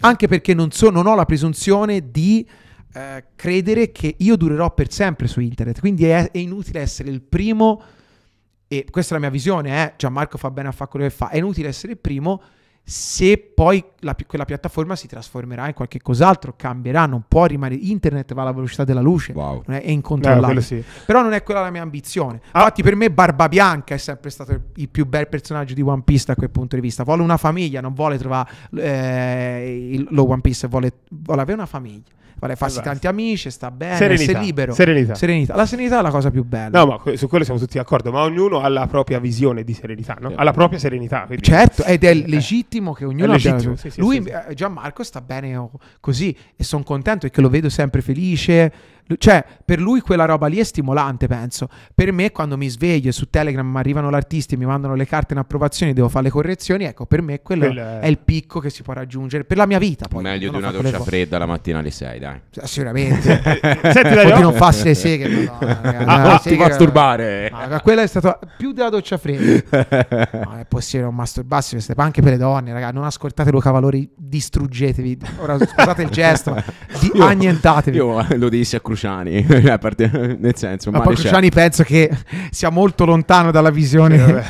anche perché non, so, non ho la presunzione di eh, credere che io durerò per sempre su internet, quindi è, è inutile essere il primo, e questa è la mia visione, eh, Gianmarco fa bene a fare quello che fa, è inutile essere il primo se poi la, quella piattaforma si trasformerà in qualche cos'altro, cambierà, non può rimanere. Internet va alla velocità della luce, wow. è, è incontrollabile. Eh, sì. Però non è quella la mia ambizione. Ah. Infatti, per me, Barba Bianca è sempre stato il, il, più bel personaggio di One Piece da quel punto di vista. Vuole una famiglia, non vuole trovare eh, il, lo One Piece, vuole, vuole avere una famiglia vale, farsi esatto. tanti amici, sta bene, serenità, sei libero. Serenità. serenità. La serenità è la cosa più bella. No, ma su quello siamo tutti d'accordo, ma ognuno ha la propria visione di serenità, no? ha la propria serenità. Quindi... Certo, ed è eh, legittimo eh. che ognuno legittimo, abbia... Sì, sì, Lui, sì, eh, Gianmarco, sta bene così e sono contento e che lo vedo sempre felice cioè, per lui quella roba lì è stimolante, penso. Per me, quando mi sveglio e su Telegram arrivano l'artista e mi mandano le carte in approvazione, devo fare le correzioni. Ecco, per me quello Quelle... è il picco che si può raggiungere per la mia vita. Poi, Meglio di una doccia fredda la mattina alle 6, dai. Sicuramente. Senti, dai, non fa le seghe. No, ah, ragazzi, ah, ah, ti masturbare. Ma quella è stata più della doccia fredda. no, è possibile non masturbarsi anche per le donne, ragazzi. Non ascoltate Luca Valori, distruggetevi. Ora scusate il gesto, ma di- io, annientatevi. Io lo dissi a Cruz Cruciani, cioè, nel senso. Ma poi Cruciani penso che sia molto lontano dalla visione. vabbè,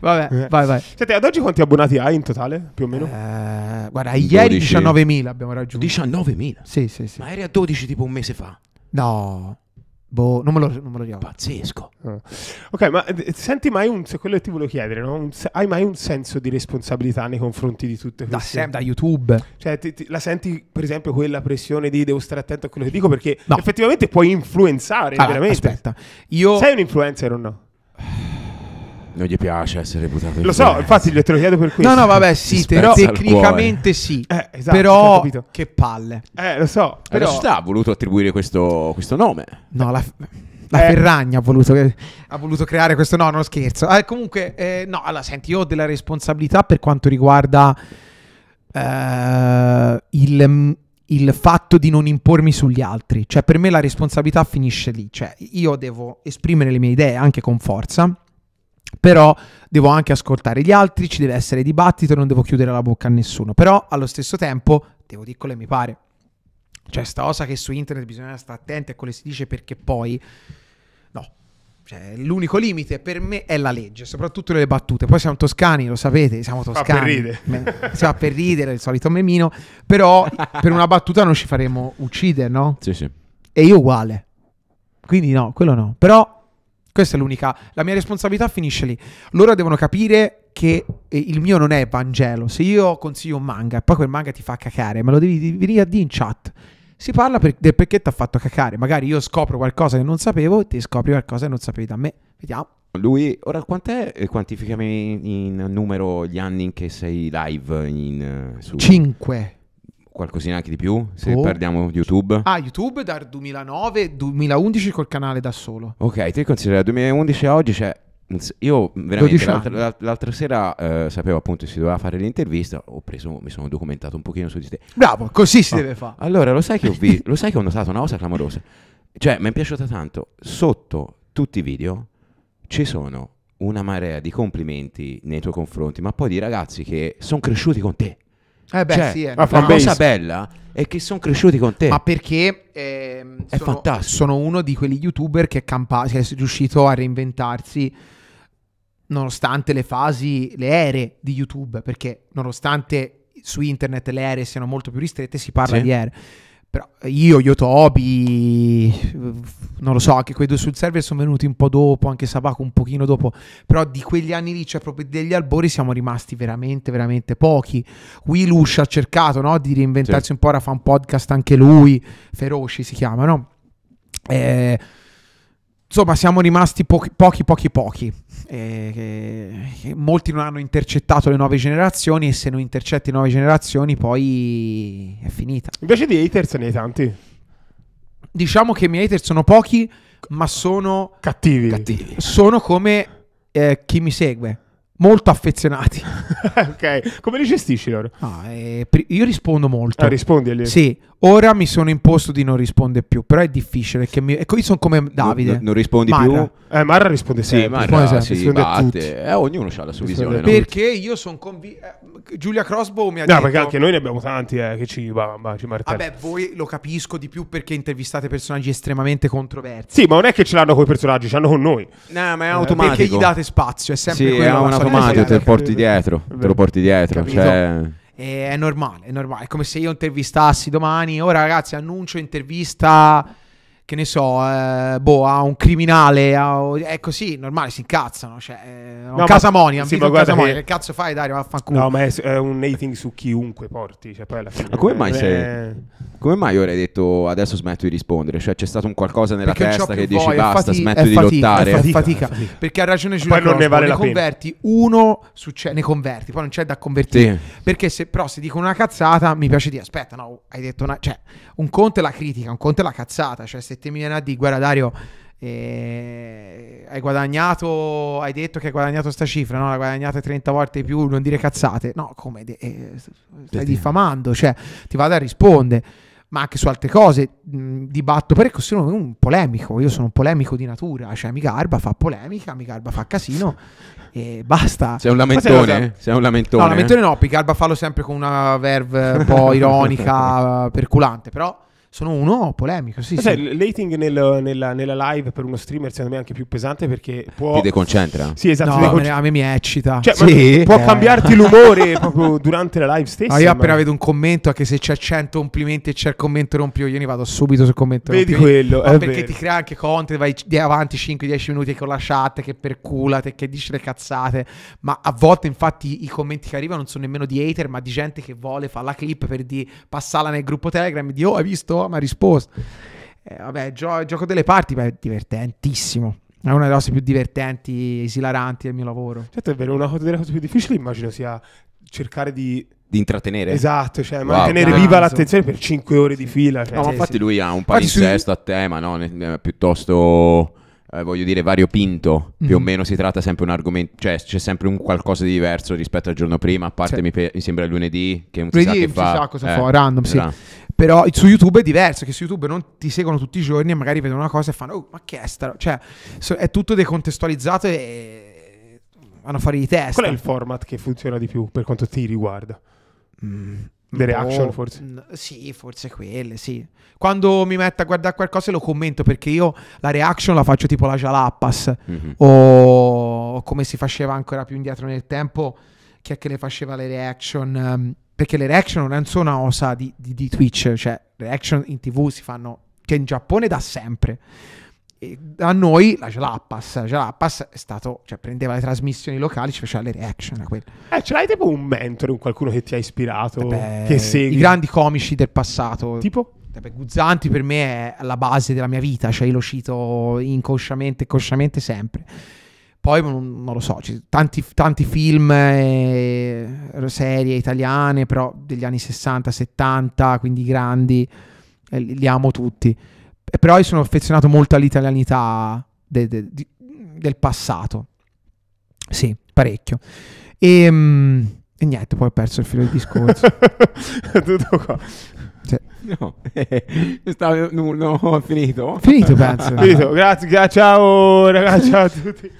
vabbè eh. vai, vai. Senti, ad oggi quanti abbonati hai in totale, più o meno? Eh, guarda, 12. ieri 19.000 abbiamo raggiunto. 19.000? Sì, sì, sì. Ma eri a 12 tipo un mese fa. No. Boh, non me lo, non me lo ricordo. Pazzesco. Ah. Ok, ma eh, senti mai un, quello che ti volevo chiedere, no? un, hai mai un senso di responsabilità nei confronti di tutte queste da, da YouTube. Cioè, ti, ti, la senti per esempio quella pressione di devo stare attento a quello che dico perché no. effettivamente puoi influenzare, ah, veramente. Aspetta, io... Sei un influencer o no? Non gli piace essere reputato Lo so, infatti te lo chiedo per questo. No, no, vabbè, sì, te- Disprezza tecnicamente sì. Eh, esatto, però che palle. Eh, lo so. Però... Però ha voluto attribuire questo, questo nome. No, la, la Eh. Ferragna ha voluto, ha voluto creare questo. No, non scherzo. Eh, comunque, eh, no, allora senti, io ho della responsabilità per quanto riguarda eh, il, il fatto di non impormi sugli altri. Cioè, per me la responsabilità finisce lì. Cioè, io devo esprimere le mie idee anche con forza però devo anche ascoltare gli altri, ci deve essere dibattito, non devo chiudere la bocca a nessuno, però allo stesso tempo devo dire quello che mi pare. Cioè, sta cosa che su internet bisogna stare attenti a quello che si dice perché poi... No, cioè, l'unico limite per me è la legge, soprattutto nelle battute. Poi siamo toscani, lo sapete, siamo toscani. Si fa per ridere. il solito memino. Però per una battuta non ci faremo uccidere, no? Sì, sì. E io uguale. Quindi no, quello no. Però questa è l'unica, la mia responsabilità finisce lì. Loro devono capire che eh, il mio non è Vangelo. Se io consiglio un manga e poi quel manga ti fa cacare, me lo devi venire a dire in chat. Si parla per, del perché ti ha fatto cacare. Magari io scopro qualcosa che non sapevo e ti scopri qualcosa che non sapevi da me. Vediamo. Lui, ora quant'è? Eh, quantificami in numero gli anni in che sei live in, eh, su... 5 qualcosina anche di più se oh. perdiamo YouTube. Ah, YouTube dal 2009-2011 col canale da solo. Ok, ti consideri dal 2011 a oggi c'è cioè... Io veramente l'altra, l'altra, sera eh, sapevo appunto che si doveva fare l'intervista, ho preso, mi sono documentato un pochino su di te. Bravo, così si oh. deve fare. Allora, lo sai, che ho vi- lo sai che ho notato una cosa clamorosa? Cioè, mi è piaciuta tanto, sotto tutti i video ci sono una marea di complimenti nei tuoi confronti, ma poi di ragazzi che sono cresciuti con te. Eh beh, cioè, sì, è eh, una la cosa bella è che sono cresciuti con te. Ma perché ehm, è sono, fantastico. sono uno di quegli youtuber che è, campa- che è riuscito a reinventarsi nonostante le fasi, le ere di YouTube, perché nonostante su internet le ere siano molto più ristrette, si parla sì. di ere. Però io, Yotobi, non lo so, anche quei due sul server sono venuti un po' dopo, anche Sabaco un pochino dopo, però di quegli anni lì, cioè proprio degli albori, siamo rimasti veramente, veramente pochi. Wilush ha cercato no, di reinventarsi sì. un po', ora fa un podcast anche lui, Feroci si chiama, no? Eh, Insomma, siamo rimasti pochi, pochi, pochi, pochi. Eh, eh, molti non hanno intercettato le nuove generazioni e se non intercetti le nuove generazioni poi è finita. Invece di haters, ne hai tanti. Diciamo che i miei haters sono pochi, ma sono... Cattivi. cattivi. Sono come eh, chi mi segue. Molto affezionati. ok, come li gestisci loro? Ah, eh, io rispondo molto. Ah, rispondi agli... Sì, ora mi sono imposto di non rispondere più, però è difficile. Che mi... Ecco, io sono come Davide. No, non rispondi Marra. più? Eh, Marra risponde sì. Sempre. Marra esatto. risponde sì, sempre. Eh, ognuno ha la sua visione. Perché no? io sono convinto... Eh, Giulia Crossbow mi ha no, detto... No, perché anche noi ne abbiamo tanti eh, che ci, ci martellano. Vabbè, voi lo capisco di più perché intervistate personaggi estremamente controversi. Sì, ma non è che ce l'hanno con i personaggi, ce l'hanno con noi. No, ma è eh, automatico. Perché gli date spazio, è sempre sì, quella è una dietro te lo porti dietro, te lo porti dietro, cioè... Eh, è normale, è normale. È come se io intervistassi domani. Ora, oh, ragazzi, annuncio intervista che ne so, eh, boh, a un criminale, a, è così, normale, si incazzano. Cioè, eh, no, Casamonia, sì, ma Casamonia, che... che... cazzo fai Dario, vaffanculo. No, ma è, è, un hating su chiunque porti, cioè poi alla fine... Ma come mai, eh, sei... come mai ora hai detto adesso smetto di rispondere? Cioè c'è stato un qualcosa nella Perché testa che dici voi, basta, fati- smetto di fatica, lottare. È fatica, fatica. fatica. Perché ha ragione Giulio, poi ne vale ne la converti pena. uno, succe- ne converti, poi non c'è da convertire. Sì. Perché se però se dicono una cazzata mi piace dire, aspetta, no, hai detto una... Cioè, un conto è la critica, un conto è la cazzata, cioè se te mi viene a dire guarda Dario eh, hai guadagnato, hai detto che hai guadagnato sta cifra, no? L'hai guadagnata 30 volte di più, non dire cazzate, no, come de- eh, stai diffamando, cioè ti vado a rispondere ma anche su altre cose mh, mm, dibatto perché sono un polemico, io sono un polemico di natura, cioè mi garba fa polemica, mi garba fa casino e basta. Sei un lamentone? Eh? Sei un lamentone? No, eh? lamentone no, perché Arba fallo sempre con una verve un po' ironica, eh, perculante, però sono uno polemico. Sì, sì. L'ating nel, nella, nella, live per uno streamer secondo me è anche più pesante perché può... Ti deconcentra. Sì, esatto. No, decon... A me mi eccita. Cioè, sì, può eh. cambiarti l'umore proprio durante la live stessa. Ma io appena ma... vedo un commento, anche se c'è 100 complimenti e c'è il commento rompio, io ne vado subito sul commento Vedi quello. perché vero. ti crea anche content, vai avanti 5-10 minuti con la chat che perculate, che dice le cazzate. Ma a volte infatti i commenti che arrivano non sono nemmeno di hater, ma di gente che vuole fare la clip per di passarla nel gruppo Telegram e di oh hai visto? oh, mi ha risposto. Eh, vabbè, gio- gioco delle parti, beh, è divertentissimo. È una delle cose più divertenti, esilaranti del mio lavoro. Certo, è vero, una delle cose più difficili immagino sia cercare di di intrattenere. Esatto, cioè wow. mantenere wow. viva l'attenzione per 5 ore di fila. Cioè. No, ma infatti lui ha un palinsesto a tema, no? N- piuttosto, eh, voglio dire, variopinto. Più mm-hmm. o mhm. meno si tratta sempre un argomento, cioè c'è sempre un qualcosa di diverso rispetto al giorno prima, a parte sì. mi, pe- mi, sembra il lunedì, che non lunedì, si sa che fa... Sa cosa eh, fa, random, sì. Random. Esatto. Però su YouTube è diverso, che su YouTube non ti seguono tutti i giorni e magari vedono una cosa e fanno, oh, ma che è sta? Cioè, è tutto decontestualizzato e vanno a fare i test. Qual è il format che funziona di più per quanto ti riguarda? Mm. The reaction, boh, oh, forse? N- sì, forse quelle, sì. Quando mi metto a guardare qualcosa lo commento perché io la reaction la faccio tipo la Jalappas mm-hmm. o come si faceva ancora più indietro nel tempo, chi è che le faceva le reaction? Um, perché le reaction non sono una osa di, di, di, Twitch, cioè le reaction in tv si fanno, che cioè, in Giappone da sempre. E a noi la Jalapas, la Jalappas è stato, cioè prendeva le trasmissioni locali, ci faceva le reaction a Eh, ce l'hai tipo un mentore, un qualcuno che ti ha ispirato, Beh, che segui? I grandi comici del passato. Tipo? Guzzanti per me è la base della mia vita, cioè io lo cito inconsciamente e consciamente sempre poi non, non lo so, ci tanti, tanti, film e eh, serie italiane, però degli anni 60, 70, quindi grandi, eh, li amo tutti. E però io sono affezionato molto all'italianità de, de, de, del passato. Sì, parecchio. E, mm, e, niente, poi ho perso il filo del discorso. Tutto qua. Cioè no, eh, stavo, no, no, ho finito. Finito, penso. finito. Grazie, gra- ciao ragazzi, ciao a tutti.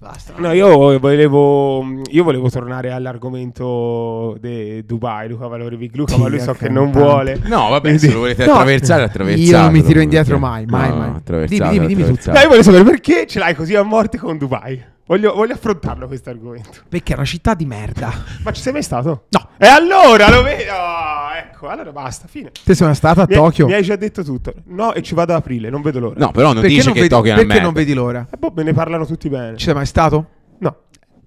Basta. No, io volevo, io volevo tornare all'argomento di Dubai, Luca Valori Luca, sì, ma lui so che non vuole. No, vabbè, Quindi, se lo volete no, attraversare, attraversate. Io non mi tiro indietro mai, mai, no, mai. dimmi, dimmi, dimmi tu. No, voglio sapere perché ce l'hai così a morte con Dubai. Voglio, voglio affrontarlo questo argomento. Perché è una città di merda. ma ci sei mai stato? No. E allora lo vedo ecco, allora basta, fine. Te sei una stata a mi Tokyo. Hai, mi hai già detto tutto. No, e ci vado ad aprile, non vedo l'ora. No, però non perché dice non che vedi, Tokyo è una Perché non vedi l'ora? Eh, boh, me ne parlano tutti bene. Ci sei mai stato?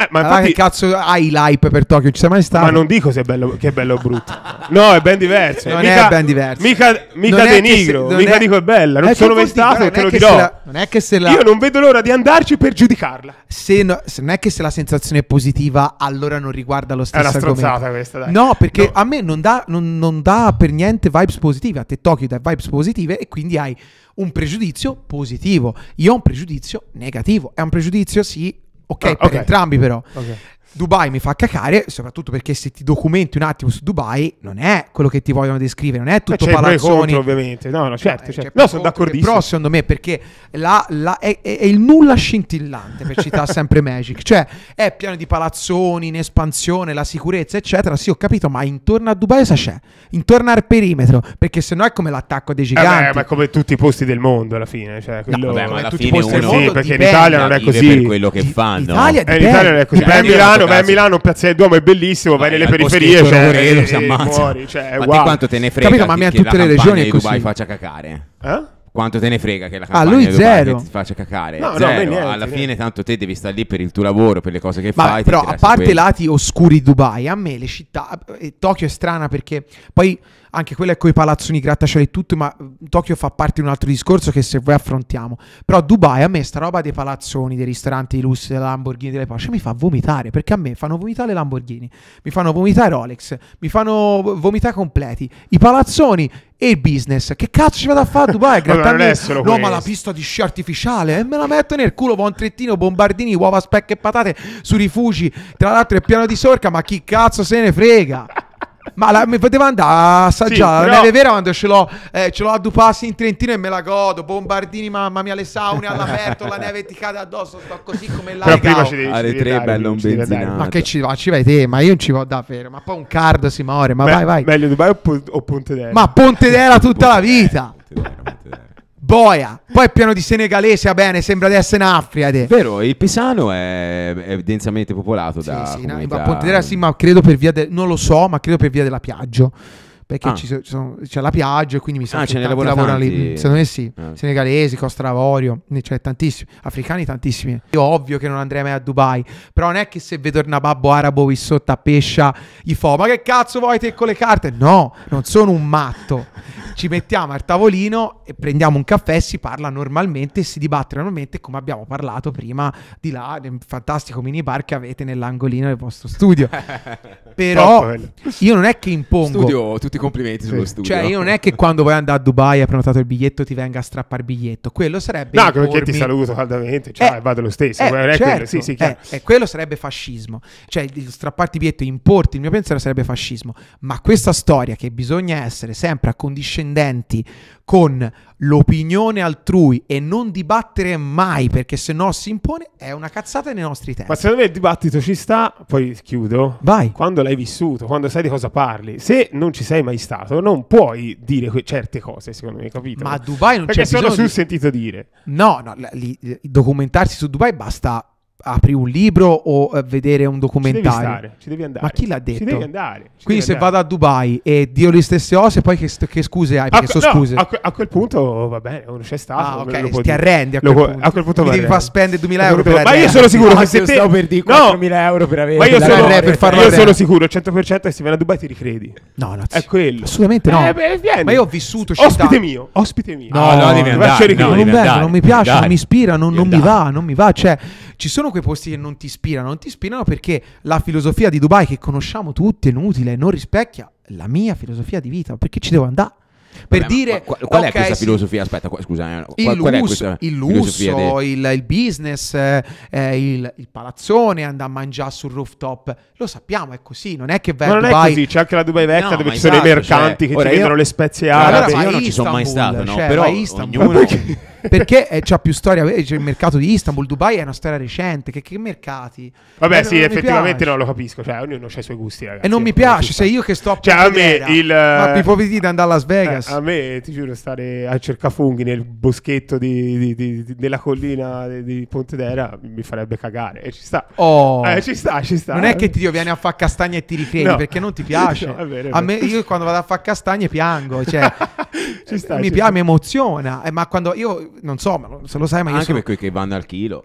Eh, ma allora ah, che cazzo hai l'hype per Tokyo? Ci sei mai stato? Ma non dico se è bello, che è bello o brutto. No, è ben diverso. Non mica, è ben diverso. Mica, mica denigro, se, mica è... dico è bella. Non, non sono mai stato e te lo dirò. La, non è che se la... Io non vedo l'ora di andarci per giudicarla. Se, no, se non è che se la sensazione è positiva, allora non riguarda lo stesso È una stronzata questa, dai. No, perché no. a me non dà, non, non dà per niente vibes positive. A te Tokyo dà vibes positive e quindi hai un pregiudizio positivo. Io ho un pregiudizio negativo. È un pregiudizio, sì, ok ah, per entrambi però. Okay. Dubai mi fa cacare, soprattutto perché se ti documenti un attimo su Dubai non è quello che ti vogliono descrivere, non è tutto cioè, palazzoni. Contro, ovviamente, no, no, eh, certo, cioè, certo, no, certo. no sono d'accordissimo. Però secondo me perché la, la, è, è, è, il nulla scintillante per città sempre Magic, cioè è pieno di palazzoni in espansione, la sicurezza eccetera, sì ho capito, ma intorno a Dubai cosa c'è? Intorno al perimetro, perché se no è come l'attacco dei giganti. Eh beh, ma come tutti i posti del mondo alla fine, cioè, quello... no, vabbè, ma alla tutti fine posti uno... del mondo, sì, perché in Italia non è così. per quello che fanno. Italia dipende, eh, in Italia non è così. Dipende, Milano, vai a Milano, Piazza del Duomo è bellissimo, vai, vai nelle periferie, cioè, Roveredo, eh, si eh, ammazza. Muori, cioè, ma wow. di quanto te ne frega Capito, ma a tutte le regioni così. Dubai faccia cacare. Eh? quanto te ne frega che la ah, campagna ah, lui zero. ti faccia cacare no, zero. No, niente, alla niente. fine tanto te devi stare lì per il tuo lavoro per le cose che Ma fai però a parte quello. lati oscuri Dubai a me le città eh, Tokyo è strana perché poi anche quella con i palazzoni grattacieli e tutto, ma mm, Tokyo fa parte di un altro discorso che se voi affrontiamo. Però Dubai, a me sta roba dei palazzoni, dei ristoranti, dei lussi, delle Lamborghini, delle Porsche, mi fa vomitare, perché a me fanno vomitare le Lamborghini, mi fanno vomitare Rolex, mi fanno vomitare completi, i palazzoni e il business. Che cazzo ci vado a fare a Dubai? è Grattarmi... no, ma la pista di sci artificiale, eh, me la metto nel culo, trettino, bombardini, uova, specche e patate su rifugi, tra l'altro è piano di sorca, ma chi cazzo se ne frega? Ma la, mi poteva andare a assaggiare. Sì, però... La neve vera quando ce l'ho, eh, ce l'ho a due in Trentino e me la godo. Bombardini, mamma mia, le saune all'aperto, la neve ti cade addosso. Sto così come l'aria. Però prima ci devi Alle tre bello un benzinato. Ma che ci va? Ci vai te, ma io non ci vado davvero. Ma poi un card si muore. Ma Beh, vai, vai. Meglio Dubai o, o Pontedera? Ma Pontedera tutta la vita. Pontedera, Pontedera boia. Poi è pieno di senegalese, va bene, sembra di essere in Africa. Te. Vero, il Pisano è, è densamente popolato sì, da sì, comunità... no, appunto, sì, ma credo per via del... non lo so, ma credo per via della Piaggio perché ah. ci sono, c'è la piaggia e quindi mi sa ah, che ce ne tanti lavorano lì. Secondo me sì, ah. senegalesi, Costa d'Avorio, cioè tantissimi, africani tantissimi. Io ovvio che non andrei mai a Dubai, però non è che se vedo il nababbo arabo qui sotto a pescia gli fo "Ma che cazzo vuoi te con le carte?". No, non sono un matto. Ci mettiamo al tavolino e prendiamo un caffè, si parla normalmente, si dibatte normalmente come abbiamo parlato prima di là nel fantastico minibar che avete nell'angolino del vostro studio. però eh. io non è che impongo. Studio tutti complimenti sullo studio. Cioè, io non è che quando vai andare a Dubai e hai prenotato il biglietto ti venga a strappare il biglietto. Quello sarebbe. No, perché ti saluto caldamente, cioè, eh, vado lo stesso. Eh, certo. quello. Sì, sì, eh, eh, quello sarebbe fascismo. Cioè, strapparti il biglietto, importi, il mio pensiero sarebbe fascismo. Ma questa storia che bisogna essere sempre accondiscendenti con l'opinione altrui e non dibattere mai perché se no si impone è una cazzata nei nostri tempi. Ma secondo me il dibattito ci sta, poi chiudo. Vai. Quando l'hai vissuto, quando sai di cosa parli. Se non ci sei mai stato, non puoi dire que- certe cose, secondo me, capito? Ma a Dubai non perché c'è bisogno Perché sono sul di... sentito dire. No, no, li, documentarsi su Dubai basta apri un libro o eh, vedere un documentario. Ci devi stare, ci devi andare. Ma chi l'ha detto? Ci devi andare. Ci Quindi devi se andare. vado a Dubai e Dio le stesse osse, poi che, che scuse hai? Perché a, sono no, scuse. A, a, quel punto, va bene, non c'è stato. Ah, okay. ti arrendi a quel lo, punto. A quel punto Mi devi far spendere 2000 euro per Ma io sono sicuro no, che ah, se te... stavo per dire 4000 no. euro per avere... Ma io, sono, per farlo io sono sicuro, 100% che se vieni a Dubai ti ricredi. No, no. È quello. Assolutamente no. Eh, ma io ho vissuto città. Ospite mio, ospite mio. No, no, devi andare. Non mi piace, non mi ispira, non mi va, non mi va. Cioè, ci sono quei posti che non ti ispirano, non ti ispirano perché la filosofia di Dubai che conosciamo tutti è inutile, non rispecchia la mia filosofia di vita, perché ci devo andare? per Vabbè, dire qual, qual okay, è questa filosofia? Aspetta, qua, scusa, eh, qual, qual lusso, il lusso, di... il, il, business, eh, eh il, il, palazzone, andare a mangiare sul rooftop. Lo sappiamo, è così. Non è che vai non Dubai... è così, c'è anche la Dubai vecchia no, dove ci esatto, sono i esatto, mercanti cioè, che ti io... vendono le spezie arabe. Allora, io non ci sono mai stato, no? Cioè, però ognuno... perché c'è eh, c'ha più storia. Eh, c'è il mercato di Istanbul, Dubai è una storia recente. Che, che mercati? Vabbè, eh, sì, non, effettivamente no, lo capisco. Cioè, ognuno ha i suoi gusti, ragazzi. E non mi piace, se io che sto a Cioè, a me il. Ma mi puoi dire andare a Las eh, Vegas? Eh, a me, ti giuro, stare a cercare funghi nel boschetto di, di, di, della collina di, Ponte d'Era mi farebbe cagare. E ci sta. Oh. ci sta, ci sta. Non è che ti dio vieni a fare castagne e ti ricredi no. perché non ti piace. No, vero, A me, io quando vado a fare castagne piango. Cioè, ci sta, mi, ci piace, sta. mi emoziona. ma quando io non so ma se lo sai, ma anche sono... per quelli che vanno al chilo.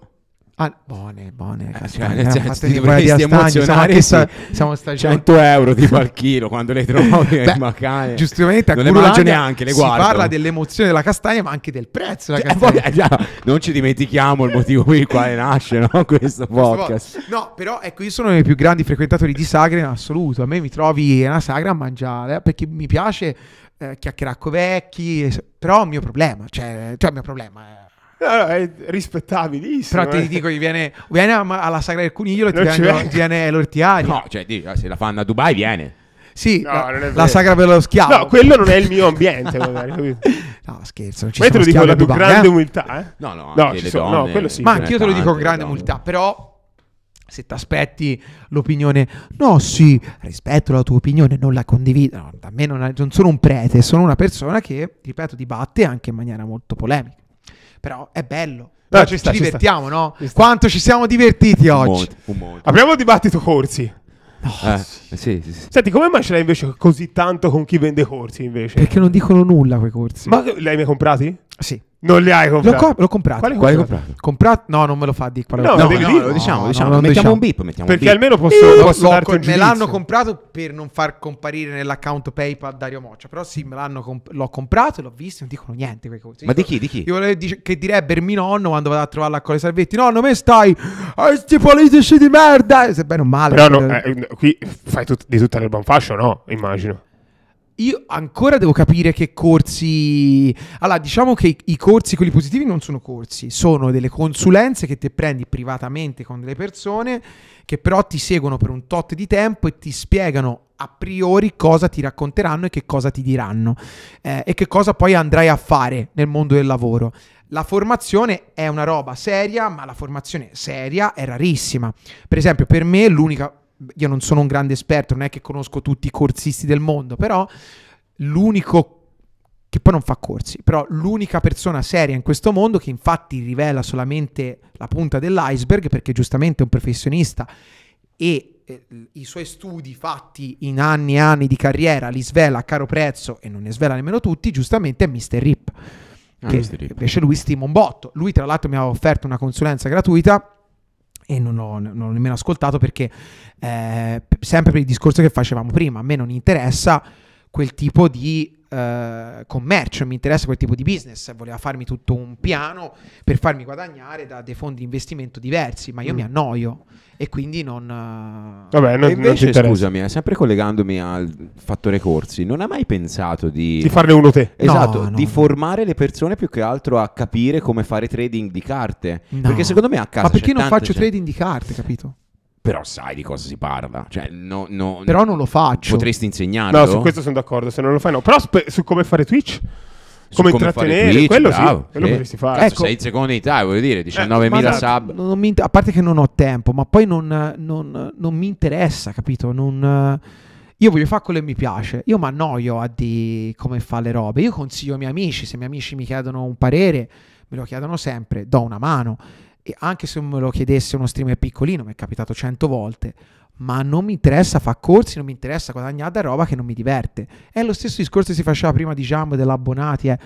Ah, buone, buone. Eh, cioè, cioè, cioè ti emozionare. Siamo, sì. siamo stati 100 euro tipo al chilo quando le trovi Beh, Giustamente, a non le mangio neanche, le guardo. Si parla dell'emozione della castagna, ma anche del prezzo della cioè, poi, già, non ci dimentichiamo il motivo per il quale nasce no? questo podcast. No, però ecco, io sono uno dei più grandi frequentatori di sagre in assoluto. A me mi trovi una sagra a mangiare eh, perché mi piace eh, chiacchieracco vecchi, però è un mio problema, cioè, cioè il mio problema eh. è... è rispettabilissimo. Però ti eh. dico, gli viene, viene, alla sagra del Cuniglio e ti, vengono, viene l'ortiaria. No, cioè, eh, se la fanno a Dubai viene. Sì, no, la, la, sagra per lo schiavo. No, quello non è il mio ambiente, magari. no, scherzo. Non ci Ma io te lo dico con grande eh? umiltà, eh? No, no, no, sono, donne, no quello sì. Ma anch'io te lo dico con grande umiltà, però se ti aspetti l'opinione, no, sì, rispetto la tua opinione, non la condivido. No, da me non, è, non, sono un prete, sono una persona che, ripeto, dibatte anche in maniera molto polemica. Però è bello. No, ci, sta, ci, divertiamo, ci no? Ci Quanto ci siamo divertiti un oggi? Molto, un molto. Apriamo il dibattito corsi. No, eh, eh, sì. Sì, sì, Senti, come mai ce l'hai invece così tanto con chi vende corsi invece? Perché non dicono nulla quei corsi. Ma eh, li hai mai comprati? Sì. Non li hai comprati? L'ho, co- l'ho comprato. Quale Quali comprato? Comprato? No, non me lo fa di quale No, No, devi no, diciamo, No, diciamo. no, mettiamo diciamo. un bip. mettiamo Perché un beep. almeno posso, L'ho- posso darti un me giudizio. l'hanno comprato per non far comparire nell'account PayPal Dario Moccia. Però sì, me l'hanno comp- l'ho comprato, l'ho visto, non dicono niente. quei cosi. Ma di chi? Di chi? Io volevo dice- che direbbe il mio nonno quando vado a trovarla con le salvetti. Nonno, me stai a sti politici di merda. Sebbene o male. Però eh, no, eh, qui fai tut- di tutta l'erba un fascio, no? Immagino. Io ancora devo capire che corsi. Allora, diciamo che i, corsi, quelli positivi, non sono corsi, sono delle consulenze che te prendi privatamente con delle persone che però ti seguono per un tot di tempo e ti spiegano a priori cosa ti racconteranno e che cosa ti diranno eh, e che cosa poi andrai a fare nel mondo del lavoro. La formazione è una roba seria, ma la formazione seria è rarissima. Per esempio, per me l'unica io non sono un grande esperto, non è che conosco tutti i corsisti del mondo, però l'unico che poi non fa corsi, però l'unica persona seria in questo mondo che infatti rivela solamente la punta dell'iceberg perché giustamente è un professionista e eh, i suoi studi fatti in anni e anni di carriera li svela a caro prezzo e non ne svela nemmeno tutti, giustamente è Mr. Rip. Ah, che Mr. Rip. invece lui stima un botto. Lui tra l'altro mi ha offerto una consulenza gratuita e non l'ho, non l'ho nemmeno ascoltato perché eh, sempre per il discorso che facevamo prima, a me non interessa quel tipo di eh, commercio, mi interessa quel tipo di business, voleva farmi tutto un piano per farmi guadagnare da dei fondi di investimento diversi, ma io mm. mi annoio e quindi non... Eh, Vabbè, non, invece, non scusami, eh, sempre collegandomi al fattore corsi, non hai mai pensato di... Di farne uno te. Esatto, no, di no. formare le persone più che altro a capire come fare trading di carte. Perché secondo me a casa... Ma perché non tanto, faccio cioè... trading di carte, capito? Però sai di cosa si parla. Cioè, no, no, Però non lo faccio. Potresti insegnarlo. No, su questo sono d'accordo. Se non lo fai, no. Però sp- su come fare Twitch. Come, come intrattenere, Twitch, quello bravo, sì, quello potresti fare. Cazzo, ecco, sei in seconda età, voglio dire, 19.000 eh, sub. Non mi, a parte che non ho tempo, ma poi non, non, non mi interessa, capito? Non, io voglio fare quello che mi piace. Io mi annoio a di come fare le robe. Io consiglio ai miei amici, se i miei amici mi chiedono un parere, me lo chiedono sempre, do una mano e anche se me lo chiedesse uno streamer piccolino, mi è capitato cento volte, ma non mi interessa fare corsi, non mi interessa guadagnare da roba che non mi diverte. È lo stesso discorso che si faceva prima di Jumbo dell'abbonati, eh.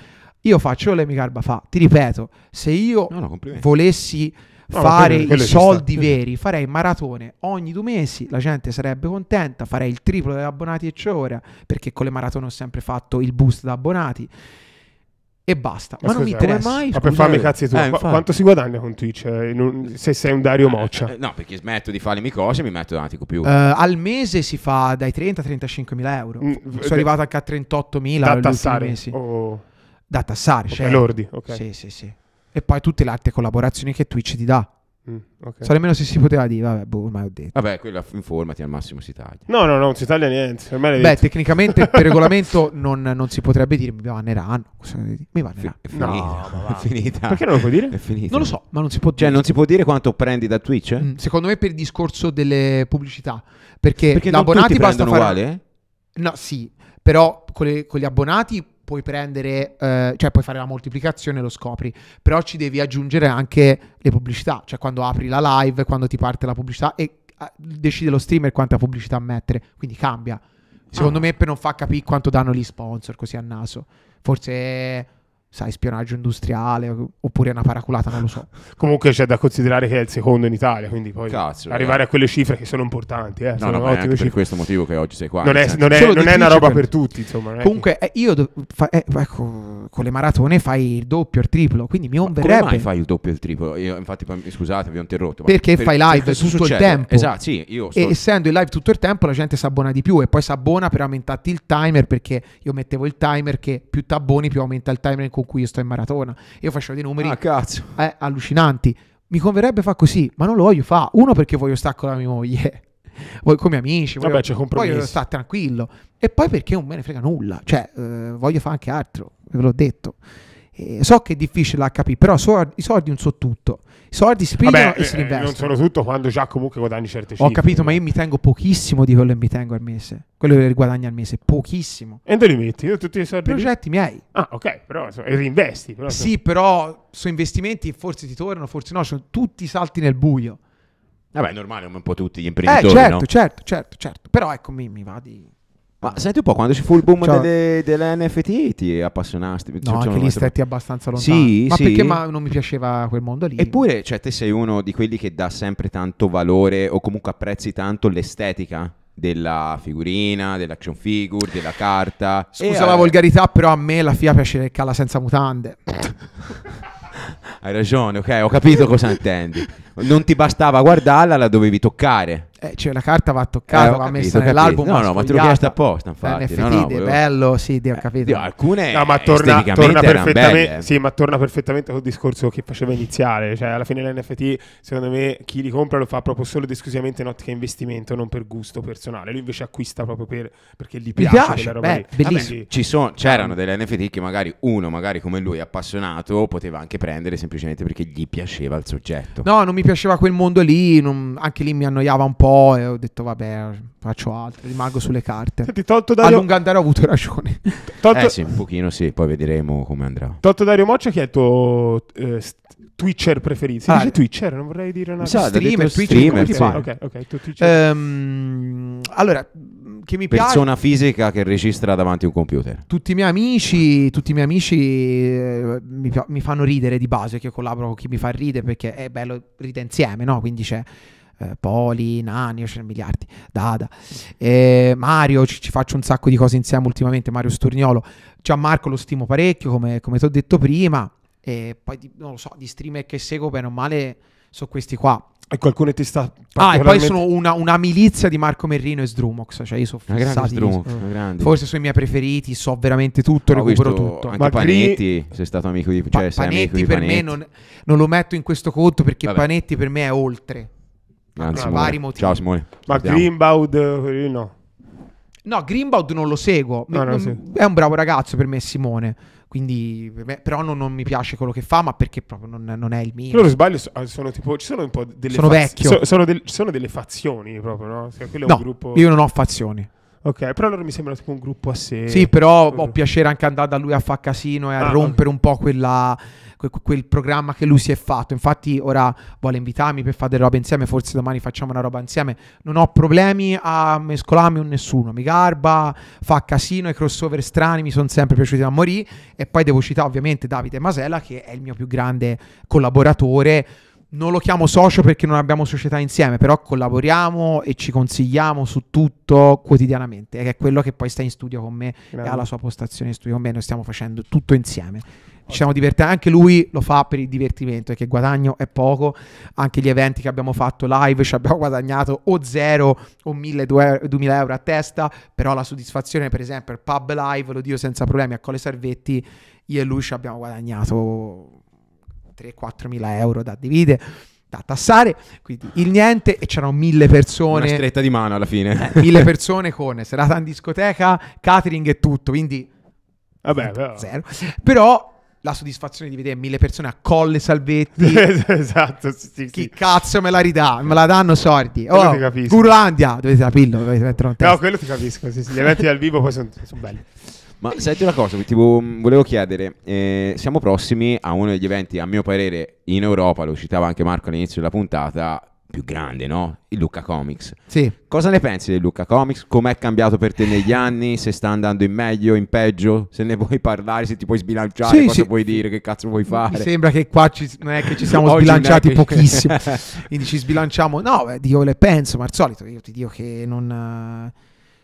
io faccio le mie Garba fa, ti ripeto, se io no, no, volessi no, fare i soldi veri, farei maratone ogni due mesi, la gente sarebbe contenta, farei il triplo degli abbonati e c'è ora, perché con le maratone ho sempre fatto il boost da abbonati e basta. Ma, ma non mi interessa. mai? Ma per farmi cazzi tu, eh, Qu- quanto si guadagna con Twitch? Eh, un... se sei un Dario eh, Moccia? Eh, no, perché smetto di fare le mie cose e mi metto davanti più. Uh, eh, al mese si fa dai 30 a 35 mila euro. Mm, Sono de... Eh, arrivato anche a 38 mila da tassare. Mesi. O... Da tassare, okay, cioè. Lordi, ok. Sì, sì, sì. E poi tutte le altre collaborazioni che Twitch ti dà. Mm, okay. So nemmeno se si poteva dire, vabbè, boh, ormai ho detto. Vabbè, quella informati al massimo si taglia. No, no, no, non si taglia niente. Beh, tecnicamente per regolamento non, non, si potrebbe dire mi banneranno. Mi banneranno. F- è, finita. No, è finita. Perché non lo puoi dire? È finita. Non lo so, ma non si può cioè, dire. Cioè, non si può dire quanto prendi da Twitch? Eh? Mm, secondo me per il discorso delle pubblicità. Perché, perché abbonati bastano fare... uguale? Eh? No, sì, però con, le, con gli abbonati puoi prendere, eh, cioè puoi fare la moltiplicazione, e lo scopri, però ci devi aggiungere anche le pubblicità, cioè quando apri la live, quando ti parte la pubblicità e eh, decide lo streamer quanta pubblicità mettere, quindi cambia. Secondo ah. me per non far capire quanto danno gli sponsor così a naso. Forse sai, spionaggio industriale oppure una paraculata, non lo so. Comunque c'è da considerare che è il secondo in Italia, quindi poi Cazzo, eh. arrivare eh. a quelle cifre che sono importanti. Eh, no, sono no, ma è anche per questo motivo che oggi sei qua. Non è, non è, non è una roba per tutti, insomma. Comunque che... Eh, io, do, fa, eh, ecco, con le maratone fai il doppio, il triplo, quindi mi omberebbe... Come fai il doppio e il triplo? Io, infatti, scusate, vi ho interrotto. Perché per, fai live per tutto succede? il tempo. Esatto, sì, io sto... E essendo in live tutto il tempo la gente s'abbona di più e poi s'abbona per aumentarti il timer perché io mettevo il timer che più t'abboni più aumenta il timer in cui con cui io sto in maratona. Io faccio dei numeri ah, eh, allucinanti. Mi converrebbe fare così, ma non lo voglio fare. Uno perché voglio stare con la mia moglie, voglio, con amici, voglio, Vabbè, c'è voglio stare tranquillo. E poi perché non me ne frega nulla, cioè eh, voglio fare anche altro, ve l'ho detto. Eh, so che è difficile da capire, però i soldi non sono tutto. I soldi si prendono Vabbè, e si eh, investono. Non sono tutto quando già comunque guadagni certe cifre. Ho capito, ma eh. io mi tengo pochissimo di quello che mi tengo al mese. Quello che guadagni al mese, pochissimo. E dove li metti? Io tutti i soldi. Progetti lì? miei. Ah, ok, però e reinvesti. Però, sì, però su investimenti forse ti tornano, forse no, sono tutti salti nel buio. Vabbè, è normale, come un po' tutti gli imprenditori. Eh, certo, no? certo, certo, certo. Però ecco, mi, mi va di ma senti un po', quando ci fu il boom cioè, delle, delle, NFT ti appassionasti? No, cioè, anche lì stetti abbastanza lontano. Sì, ma sì. perché ma non mi piaceva quel mondo lì? Eppure, cioè, te sei uno di quelli che dà sempre tanto valore o comunque apprezzi tanto l'estetica della figurina, dell'action figure, della carta. Scusa e, la eh... volgarità, però a me la FIA piace che cala senza mutande. Hai ragione, ok, ho capito cosa intendi. Non ti bastava guardarla, la dovevi toccare. Eh, cioè la carta va toccata, eh, va capito, messa nell'album. No, no, ma te l'ho chiesto apposta, eh, infatti. NFT, no, no, volevo... bello, sì, ho eh, capito. Dio, alcune no, ma torna, torna perfettamente, sì, ma torna perfettamente col discorso che faceva iniziale, cioè alla fine l'NFT, secondo me, chi li compra lo fa proprio solo ed esclusivamente in ottica investimento, non per gusto personale. Lui invece acquista proprio per, perché gli piace, piace quella roba beh, Bellissimo. Vabbè, sono, c'erano delle NFT che magari uno, magari come lui, appassionato, poteva anche prendere semplicemente perché gli piaceva il soggetto. No, non mi piaceva quel mondo lì, non... anche lì mi annoiava un po' po' oh", e ho detto vabbè faccio altro, rimango sulle carte. Senti, tolto Dario... A lungo andare ho avuto ragione. tolto... Eh sì, un pochino sì, poi vedremo come andrà. Tolto Dario Moccia chi è il tuo eh, Twitcher preferito? Si ah, dice Twitcher, non vorrei dire una... Sa, streamer, Twitcher, streamer, okay, okay, okay, um, ehm, allora, che mi piace... Persona fisica che registra davanti a un computer. Tutti i miei amici, tutti i miei amici eh, mi, mi, fanno ridere di base, che io collaboro con chi mi fa ridere perché è bello ridere insieme, no? Quindi c'è... Eh, Poli, Nani, ce miliardi, Dada, eh, Mario, ci, ci, faccio un sacco di cose insieme ultimamente, Mario Sturniolo, Gianmarco lo stimo parecchio come, come ti ho detto prima, e poi di, non lo so, di streamer che seguo bene o male sono questi qua. E qualcuno ti sta Ah, e poi sono una, una, milizia di Marco Merrino e Sdrumox. Cioè, io sono fissati. Sdrumox, Forse sono i miei preferiti, so veramente tutto, Ho recupero tutto. Anche Ma Panetti, sei stato amico di, cioè, pa- Panetti, amico di Panetti. per me non, non, lo metto in questo conto perché Vabbè. Panetti per me è oltre. Anzi, Simone. vari motivi. Ciao Simone. Ma Grimbaud eh, no. No, Grimbaud non lo seguo. No, no, È un bravo ragazzo per me, Simone. Quindi, però non, non mi piace quello che fa, ma perché proprio non, non è il mio. Se non sbaglio, eh, sono tipo. Ci sono un po' delle. Sono vecchio. so- sono, del- sono delle fazioni proprio, no? Cioè, quello è un gruppo. io non ho fazioni. Ok, però allora mi sembra tipo un gruppo a sé. Sì, però ho piacere anche andare da lui a fare casino e a Ah, rompere un po' quella, quel programma che lui si è fatto. Infatti ora vuole invitarmi per fare delle robe insieme, forse domani facciamo una roba insieme. Non ho problemi a mescolarmi con nessuno, mi garba, fa casino, i crossover strani mi sono sempre piaciuti da morì e poi devo citare ovviamente Davide Masella che è il mio più grande collaboratore non lo chiamo socio perché non abbiamo società insieme, però collaboriamo e ci consigliamo su tutto quotidianamente, è quello che poi sta in studio con me Bello. e ha la sua postazione in studio con me, noi stiamo facendo tutto insieme ci siamo divertente. Anche lui lo fa per il divertimento, perché guadagno è poco. Anche gli eventi che abbiamo fatto live ci abbiamo guadagnato o 0 o 1000-2000 euro a testa, però la soddisfazione, per esempio, il pub live, lo dio senza problemi, a Cole Salvetti, io e lui ci abbiamo guadagnato 3-4 mila euro da dividere da tassare, quindi il niente e c'erano mille persone. Una stretta di mano alla fine. Eh, mille persone con serata in discoteca, catering e tutto, quindi... Vabbè, però... Zero. Però la soddisfazione di vedere mille persone a colle salvetti. esatto, sì, sì, Chi cazzo me la ridà? Me la danno sordi. Quello oh, ti capisco. Gurlandia, dovete capirlo, dovete mettere un testo. No, quello ti capisco, sì, sì, gli eventi dal vivo poi sono, sono belli. Ma senti una cosa, ti mm, volevo chiedere, eh, siamo prossimi a uno degli eventi, a mio parere, in Europa, lo citava anche Marco all'inizio della puntata, più grande, no? Il Lucca Comics. Sì. Cosa ne pensi del Lucca Comics? Com'è cambiato per te negli anni? Se sta andando in meglio, in peggio? Se ne vuoi parlare, se ti puoi sbilanciare, sì, cosa sì. vuoi dire, che cazzo vuoi fare? Mi sembra che qua ci, non è che ci siamo sbilanciati che... pochissimo. Quindi ci sbilanciamo. No, beh, io le penso, ma al solito io ti dico che non eh,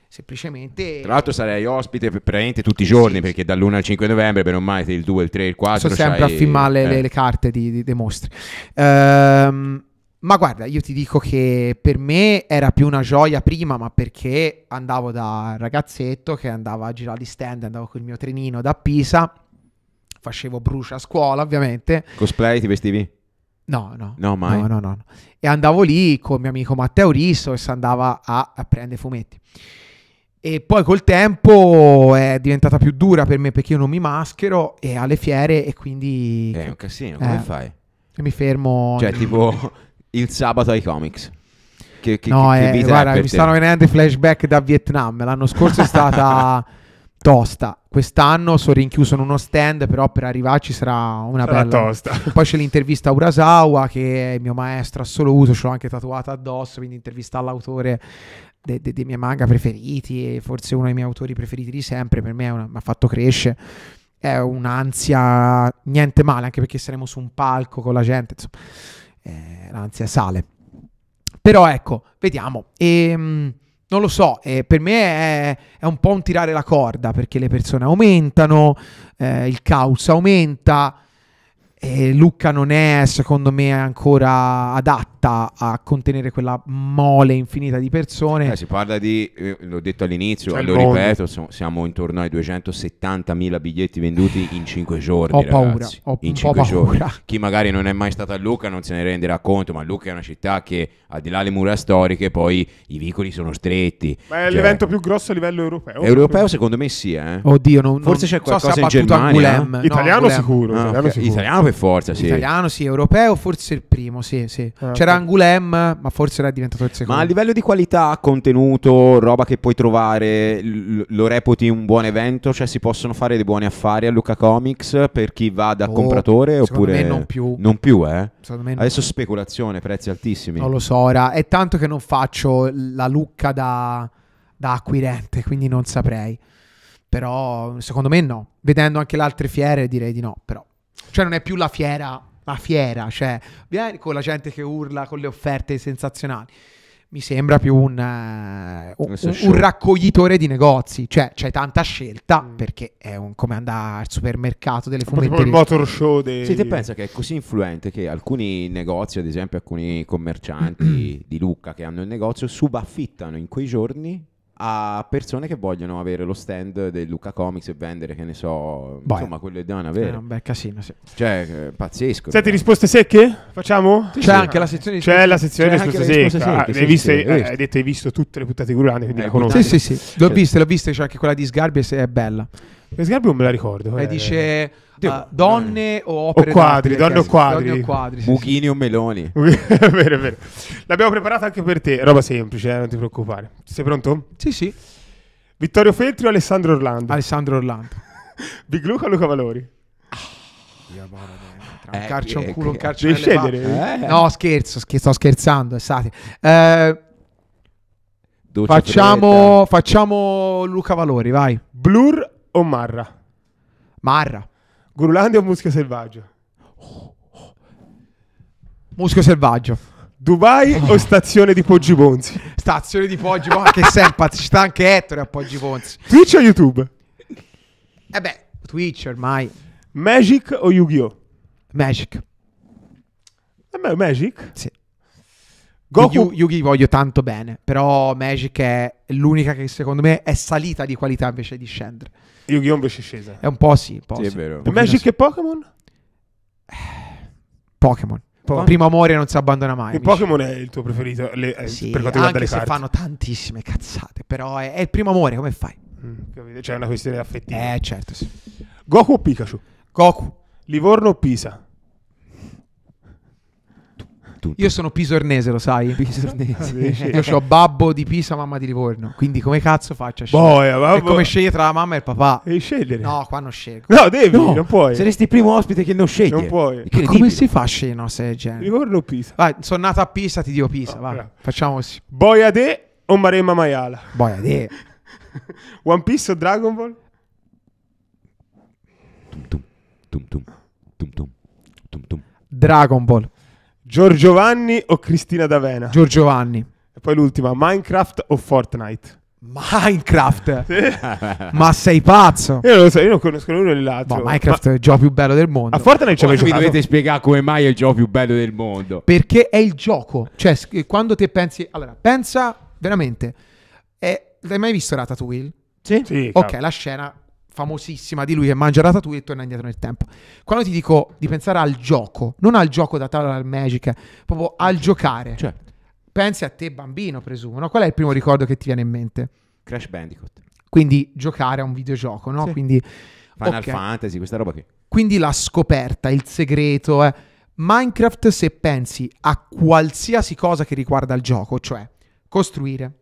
semplicemente. Tra l'altro sarei ospite praticamente tutti i giorni, sì, perché dall'1 al 5 novembre, per ormai il 2, il 3, il 4. Sono sempre a filmare eh. le, le, carte di, di, dei mostri. Ehm, ma guarda, io ti dico che per me era più una gioia prima, ma perché andavo da ragazzetto che andava a girare gli stand, andavo col mio trenino da Pisa, facevo brucia a scuola ovviamente. Cosplay ti vestivi? No, no. No, mai? no, no. no. E andavo lì con mio amico Matteo Risso e si andava a, a prendere fumetti. E poi col tempo è diventata più dura per me perché io non mi maschero e alle fiere e quindi... È un casino, eh. come eh, fai? Mi fermo... Cioè tipo il sabato ai comics. Che, che, no, che eh, guarda, mi te? stanno venendo i flashback da Vietnam. L'anno scorso è stata tosta. Quest'anno sono rinchiuso in uno stand, però per arrivarci sarà una sarà bella tosta. Poi c'è l'intervista a Urasawa, che è il mio maestro assoluto, ce l'ho anche tatuata addosso, quindi intervista all'autore dei, dei, dei miei manga preferiti, forse uno dei miei autori preferiti di sempre, per me mi ha fatto crescere è un'ansia niente male, anche perché saremo su un palco con la gente. Insomma eh, l'ansia sale. Però ecco, vediamo. Ehm, non lo so, eh, per me è, è, un po' un tirare la corda perché le persone aumentano, eh, il caos aumenta, Lucca non è secondo me ancora adatto città a contenere quella mole infinita di persone. Eh, si parla di, eh, l'ho detto all'inizio, cioè, lo mondo. ripeto, siamo intorno ai 270.000 biglietti venduti in 5 giorni. Ho ragazzi. paura, ho in 5 giorni. Paura. Chi magari non è mai stato a Lucca non se ne renderà conto, ma Lucca è una città che al di là delle mura storiche poi i vicoli sono stretti. Ma è cioè... l'evento più grosso a livello europeo. Europeo secondo me sì, eh. Oddio, non, forse non c'è qualcosa so in Germania. Eh? No, italiano, sicuro, ah, italiano okay. sicuro, italiano per forza, sì. Italiano sì, europeo forse il primo, sì, sì. Ah, C'era Angoulême, ma forse era diventato il secondo. Ma a livello di qualità, contenuto, roba che puoi trovare, lo reputi un buon evento? Cioè si possono fare dei buoni affari a Luca Comics per chi va da oh, compratore oppure... Me non più. Non più, eh? Non Adesso più. speculazione, prezzi altissimi. Non lo so, ora. È tanto che non faccio la lucca da, da acquirente, quindi non saprei. Però secondo me no. Vedendo anche le altre fiere direi di no, però. Cioè non è più la fiera la fiera, cioè vieni con la gente che urla con le offerte sensazionali. Mi sembra più un, uh, un, un, raccoglitore di negozi, cioè c'è tanta scelta mm. perché è un, come andare al supermercato delle fumetterie. Proprio il motor show dei... Sì, te pensa che è così influente che alcuni negozi, ad esempio alcuni commercianti di Lucca che hanno il negozio, subaffittano in quei giorni a persone che vogliono avere lo stand del Luca Comics e vendere, che ne so, Vai. insomma, quello di devono avere. È un ah, bel casino, sì. Cioè, eh, pazzesco. Senti, risposte secche? Facciamo? C'è sì, anche la sezione di C'è risposte... la sezione C'è risposte, secche. Ah, hai, visto, ah, hai detto hai visto tutte le puttate gurane, quindi eh, la conosco. Sì, sì, sì. L'ho vista, l'ho vista, c'è anche quella di Sgarbi e è bella. Questi albi non me la ricordo. Eh, dice uh, donne o opere o quadri, donne o quadri. Donne o quadri. Buchini o meloni. è vero, è vero. L'abbiamo preparata anche per te, roba semplice, eh, non ti preoccupare. Sei pronto? Sì, sì. Vittorio Feltri o Alessandro Orlando? Alessandro Orlando. Big Luca o Luca Valori? Dio, un eh, calcio un eh, culo, un eh, calcio devi scegliere. Eh. No, scherzo, scherzo, sto scherzando, Eh, facciamo, facciamo, Luca Valori, vai. Blur o Marra? Marra. Gurulandia o Muschio Selvaggio? Muschio Selvaggio. Dubai o stazione di Poggi Ponzi? Stazione di Poggi Ponzi, che sei sta anche Ettore a Poggi Ponzi. Twitch o YouTube? Eh beh, Twitch ormai. Magic o Yu-Gi-Oh? Magic. Eh beh, Magic? Sì. Goku... Yugi voglio tanto bene, però Magic è l'unica che secondo me è salita di qualità invece di scendere. Yugi gi invece è scesa. È un po' sì, un po' sì. è vero. Magic e Pokémon? Eh, Pokémon. Pokémon. Primo amore non si abbandona mai. Il Pokémon è il tuo preferito le, eh, sì, per quanto riguarda le carte. fanno tantissime cazzate, però è, è il primo amore, come fai? Mm, C'è cioè, una questione affettiva. Eh, certo, sì. Goku o Pikachu? Goku. Livorno o Pisa? tutto. Io sono pisornese, lo sai? Pisornese. Io ho babbo di Pisa, mamma di Livorno. Quindi come cazzo faccio a scegliere? Boia, è come scegliere tra la mamma e il papà. Devi scegliere. No, qua non scelgo. No, devi, no, non puoi. Saresti il primo ospite che non sceglie. Non puoi. Come si fa a scegliere una serie genere? Livorno o Pisa? Vai, sono nato a Pisa, ti dico Pisa, oh, vai. Facciamo così. Boia de o Maremma Maiala? Boia de. One Piece o Dragon Ball? tum tum, tum tum, tum tum. Dragon Ball. Giorgiovanni o Cristina D'Avena? Giorgiovanni. E poi l'ultima, Minecraft o Fortnite? Minecraft? Ma sei pazzo? Io non lo so, io non conosco l'uno e l'altro. Ma cioè, Minecraft Ma... è il gioco più bello del mondo. A Fortnite ci avete giocato. Mi dovete spiegare come mai è il gioco più bello del mondo. Perché è il gioco. Cioè, eh, quando te pensi... Allora, pensa veramente... È... L'hai mai visto Ratatouille? Sì. sì ok, cavolo. la scena famosissima di lui che mangia Ratatouille e torna indietro nel tempo. Quando ti dico di pensare al gioco, non al gioco da tavola al Magic, proprio al giocare. Cioè. Pensi a te bambino, presumo, no? Qual è il primo ricordo che ti viene in mente? Crash Bandicoot. Quindi giocare a un videogioco, no? Sì. Quindi Final okay. Fantasy, questa roba qui. Quindi la scoperta, il segreto è eh. Minecraft se pensi a qualsiasi cosa che riguarda il gioco, cioè costruire,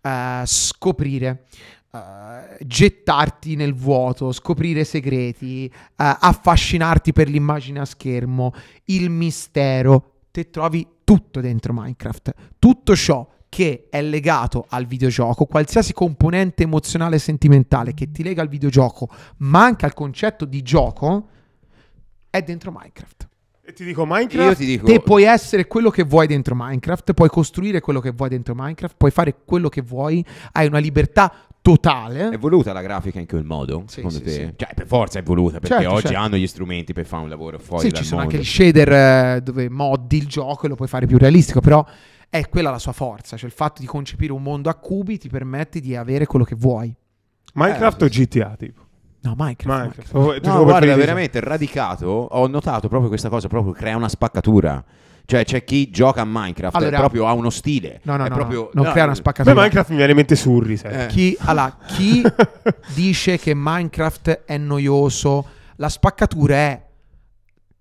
uh, scoprire, eh, gettarti nel vuoto, scoprire segreti, uh, affascinarti per l'immagine a schermo, il mistero. Te trovi tutto dentro Minecraft. Tutto ciò che è legato al videogioco, qualsiasi componente emozionale e sentimentale che ti lega al videogioco, ma anche al concetto di gioco, è dentro Minecraft. E ti dico Minecraft. Io ti dico... Te puoi essere quello che vuoi dentro Minecraft, puoi costruire quello che vuoi dentro Minecraft, puoi fare quello che vuoi, hai una libertà totale. È voluta la grafica in quel modo? Sì, secondo sì, te? Sì. Cioè, per forza è voluta perché certo, oggi certo. hanno gli strumenti per fare un lavoro fuori sì, dal mondo. Sì, ci sono anche gli shader eh, dove moddi il gioco e lo puoi fare più realistico, però è quella la sua forza, cioè il fatto di concepire un mondo a cubi ti permette di avere quello che vuoi. Minecraft eh, o GTA tipo? No, Minecraft. Minecraft. Minecraft. Oh, no, guarda, veramente radicato, ho notato proprio questa cosa, proprio crea una spaccatura. Cioè, c'è chi gioca a Minecraft, allora, proprio ha uno stile. No, no, no, proprio, non crea una eh, spaccatura. Beh, Minecraft mi viene in mente Surri. Eh. Chi, allora, chi dice che Minecraft è noioso, la spaccatura è.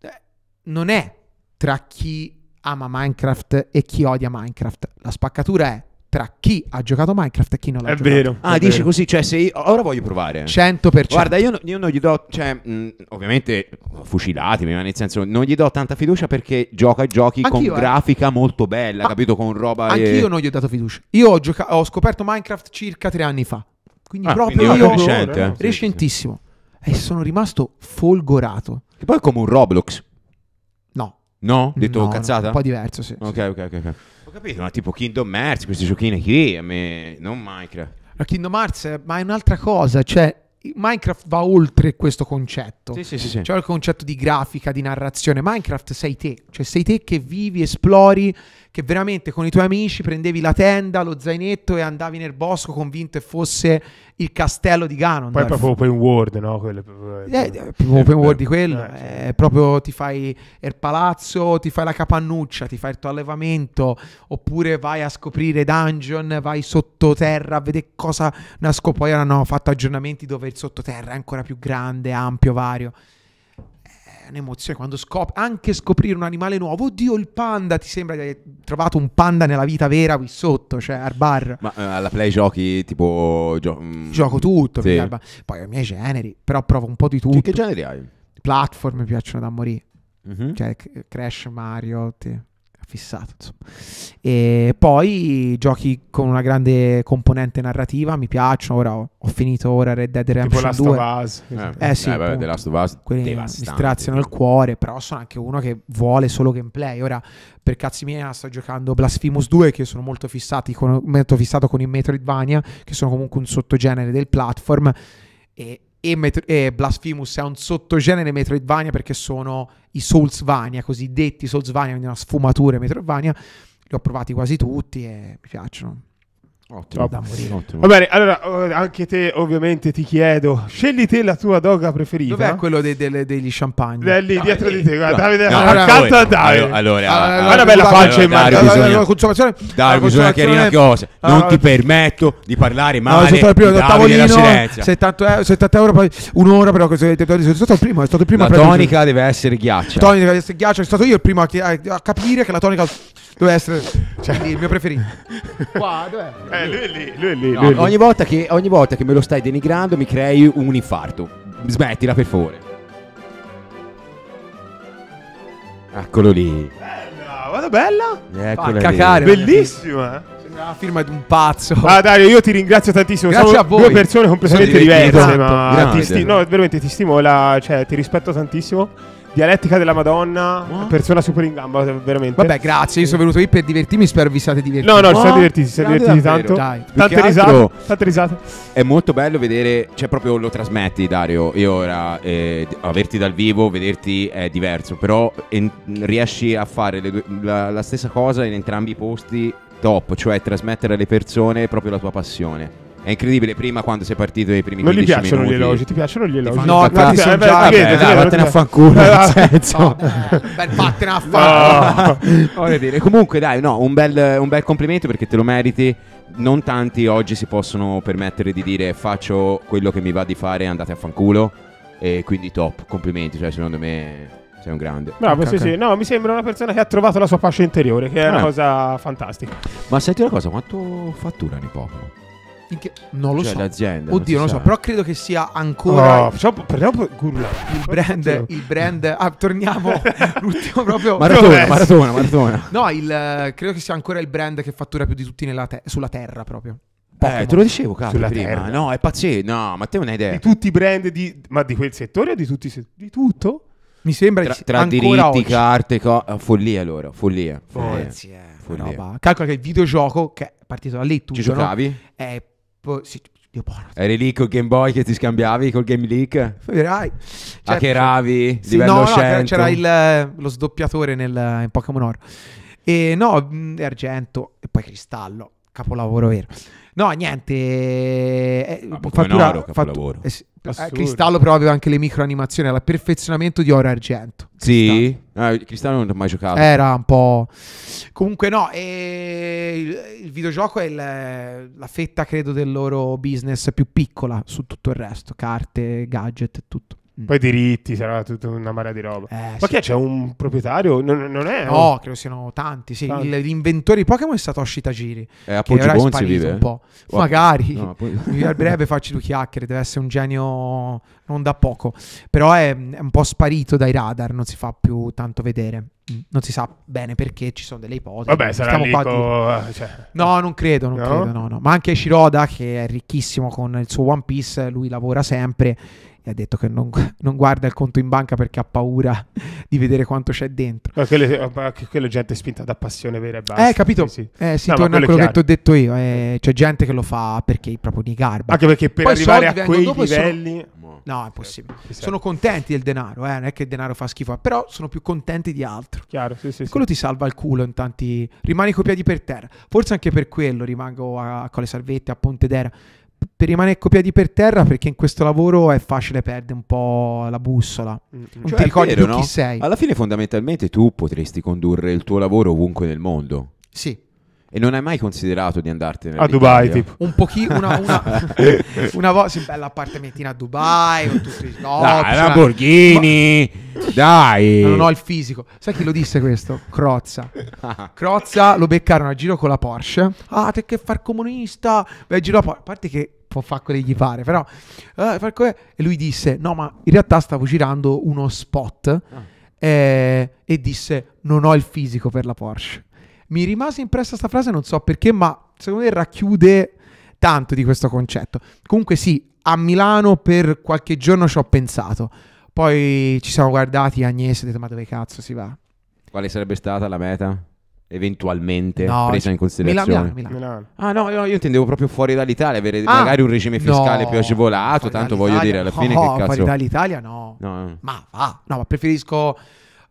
Eh, non è tra chi ama Minecraft e chi odia Minecraft. La spaccatura è tra chi ha giocato Minecraft e chi non l'ha è giocato. Vero, ah, è dici vero. così, cioè se io, ora voglio provare. 100%. Guarda, io, io non gli do, cioè, mh, mm, ovviamente fucilatemi, ma nel senso non gli do tanta fiducia perché gioca giochi Anch'io, con eh. grafica molto bella, ma capito, con roba Anch'io e... non gli ho dato fiducia. Io ho, gioca- ho scoperto Minecraft circa tre anni fa. Quindi ah, proprio quindi io recente, eh. recentissimo. E sono rimasto folgorato. Che poi è come un Roblox. No. No? Detto no, cazzata? No, un po' diverso, sì. Ok, sì. ok, ok. okay. Ho capito, ma tipo Kingdom Hearts, questi giochini qui, a me, non Minecraft. Ma Kingdom Hearts, eh, ma è un'altra cosa, cioè Minecraft va oltre questo concetto. Sì, sì, sì, sì. Cioè il concetto di grafica, di narrazione. Minecraft sei te, cioè sei te che vivi, esplori che veramente con i tuoi amici prendevi la tenda, lo zainetto e andavi nel bosco convinto che fosse il castello di Ganon. Poi è proprio open world, no? Quelle... Eh, eh open world di quello, eh, sì. Eh, proprio ti fai il palazzo, ti fai la capannuccia, ti fai il tuo allevamento, oppure vai a scoprire dungeon, vai sottoterra a vedere cosa nasco. Poi hanno fatto aggiornamenti dove il sottoterra è ancora più grande, ampio, vario un'emozione quando scopri, anche scoprire un animale nuovo. Oddio, il panda! Ti sembra di aver trovato un panda nella vita vera qui sotto, cioè al bar. Ma eh, alla play giochi tipo. Gio- mm, Gioco tutto. Sì. Poi ho i miei generi, però provo un po' di tutto. Che, che generi hai? Platform mi piacciono da morire. Mm-hmm. Cioè, Crash Mario. Ti fissato. Insomma. E poi giochi con una grande componente narrativa, mi piacciono. Ora ho, ho finito ora Red Dead Redemption tipo 2. Last of Us. Eh, eh, eh sì, eh, beh, The Last of Us quelli mi straziano il cuore, però sono anche uno che vuole solo gameplay. Ora per cazzi miei sto giocando Blasphemous 2 che sono molto, fissati con, molto fissato con i Metroidvania, che sono comunque un sottogenere del platform e e, Metro- e Blasphemous è un sottogenere Metroidvania perché sono i Soulsvania, cosiddetti Soulsvania, quindi una sfumatura Metroidvania. Li ho provati quasi tutti e mi piacciono. Ottimo, Ottimo. Va bene, allora eh, anche te ovviamente ti chiedo, scegli te la tua doga preferita. Dov'è quello dei, dei, degli champagne? È lì dietro di te, guarda, Davide, no, accanto a Davide. Ah, allora, allora, una bella faccia in mano. Bisogna, consumazione, Dario, bisogna chiarire una cosa, non ti permetto di parlare male no, sotto prima, di tavolino, 70, 70 euro, poi un'ora però questo è stato il primo, è stato il primo La tonica deve essere ghiaccia. Tonica deve essere ghiaccia, è stato io il primo a capire che la tonica dove essere cioè, il mio preferito. Qua, dov'è? Eh, lui è lì, lui è lì. No, lui è lì. Ogni, volta che, ogni volta che me lo stai denigrando mi crei un infarto. Smettila, per favore. Eccolo lì. Bella, guarda bella. Eccola lì. cacare. Bellissima. Eh. Sembra la firma di un pazzo. Ah, Dario, io ti ringrazio tantissimo. Grazie Siamo a voi. due persone completamente diverse, esatto. ma ti sti- no, veramente ti stimola, cioè ti rispetto tantissimo. Dialettica della Madonna, What? persona super in gamba, veramente. Vabbè, grazie. Io sono venuto qui per divertirmi. Spero vi siate divertiti. No, no, ci siamo divertiti. Ci siamo divertiti tanto. Dai. Tante risate, tante risate. È molto bello vedere, cioè, proprio lo trasmetti, Dario. Io ora eh, averti dal vivo, vederti è diverso. Però en- riesci a fare due, la, la stessa cosa in entrambi i posti, top. Cioè, trasmettere alle persone proprio la tua passione. È incredibile, prima quando sei partito i primi non 15 Non gli piacciono gli elogi, ti piacciono gli elogi? No, infatti sono già, dai, vattene a fanculo, nel senso. Bel vattene a fanculo. Comunque dai, no, un bel, un bel complimento perché te lo meriti. Non tanti oggi si possono permettere di dire faccio quello che mi va di fare, andate a fanculo. E quindi top, complimenti, cioè secondo me... Sei un grande. Bravo, okay, sì, sì. No, mi sembra una persona che ha trovato la sua pace interiore, che è ah, una cosa fantastica. Ma senti una cosa, quanto fattura i popolo? Che... Non lo cioè, so. L'azienda, Oddio, non lo so. Però credo che sia ancora. No, oh, facciamo, prendiamo Gurla. Il brand. il brand. Ah, torniamo. l'ultimo proprio. Maratona, maratona, maratona. No, il, eh, credo che sia ancora il brand che fattura più di tutti te- sulla terra proprio. Eh, te lo dicevo, cavolo, prima. Terra. No, è pazzesco. No, ma te non hai idea. Di tutti i brand di... Ma di quel settore o di tutti i settori? Di tutto? Mi sembra tra, tra diritti, oggi. carte, co- eh, follia loro, follia. Follia. Eh, follia. follia. Calcola che il videogioco che è partito da lì tu Ci giocavi? No? È poi, sì, Dio buono. Eri lì col Game Boy che ti scambiavi col Game Leak? Fai, cioè, Hackeravi, sì, no, no, c'era il, lo sdoppiatore nel, in Pokémon Oro. E no, argento e poi cristallo, capolavoro vero. No, niente. Eh, ah, fattura, oro, fattu- eh, eh Cristallo però aveva anche le micro microanimazioni alla perfezionamento di oro e argento. Sì, Cristallo, eh, Cristallo non l'ho mai giocato. Era un po'... Comunque no, il, il, videogioco è il, la fetta credo del loro business più piccola su tutto il resto, carte, gadget e tutto. Mm. Poi diritti, sarà tutta una marea di roba. Eh, Ma sì. che c'è un proprietario? Non, non è? No, oh. credo siano tanti. Sì. tanti. l'inventore di Pokémon è Satoshi Tajiri. Eh, a Poggibon si vive. Un eh. po'. Oh, Magari. No, poi... a breve facci due chiacchiere. Deve essere un genio non da poco. Però è, è, un po' sparito dai radar. Non si fa più tanto vedere. Mm. Non si sa bene perché ci sono delle ipotesi. Vabbè, sarà lì co... di... cioè... No, non credo, non no? credo no, Ma anche Shiroda, che è ricchissimo con il suo One Piece, lui lavora sempre e ha detto che non, non, guarda il conto in banca perché ha paura di vedere quanto c'è dentro. Ma quello, ma quello è spinta da passione vera e basta. Eh, capito? Sì, sì. Eh, si no, torna a quello, che ti ho detto io. Eh, c'è gente che lo fa perché proprio di garba. Anche perché per Poi arrivare a quei livelli... Sono... No, è possibile. Certo, sì, sono certo. contenti del denaro, eh? non è che il denaro fa schifo, però sono più contenti di altro. Chiaro, sì, sì, quello ti salva il culo in tanti... Rimani coi piedi per terra. Forse anche per quello rimango a, a Colle Salvette, a Pontedera per rimanere copiati per terra perché in questo lavoro è facile perdere un po' la bussola. Mm, mm. Non cioè, ti ricordi vero, più no? chi sei. Alla fine fondamentalmente tu potresti condurre il tuo lavoro ovunque nel mondo. Sì. E non hai mai considerato di andartene a Dubai? Tipo. Un pochino, una, una, una volta, sì, bella appartamentina a Dubai, con tutti i no, Dai, Lamborghini, ma... dai. Non ho il fisico. Sai chi lo disse questo? Crozza. Crozza lo beccarono a giro con la Porsche. Ah, te che far comunista. Beh, giro a, Por- a parte che può fare quello che gli pare, però. Eh, e lui disse, no, ma in realtà stavo girando uno spot. Ah. Eh, e disse, non ho il fisico per la Porsche. Mi rimase impressa questa frase, non so perché, ma secondo me racchiude tanto di questo concetto. Comunque sì, a Milano per qualche giorno ci ho pensato. Poi ci siamo guardati Agnese e ho detto ma dove cazzo si va? Quale sarebbe stata la meta? Eventualmente no, presa in considerazione Milano, Milano, Ah no, io intendevo proprio fuori dall'Italia Avere ah, magari un regime fiscale no, più agevolato Tanto voglio dire alla fine no, che cazzo Fuori dall'Italia no, no. Ma va ah, No ma preferisco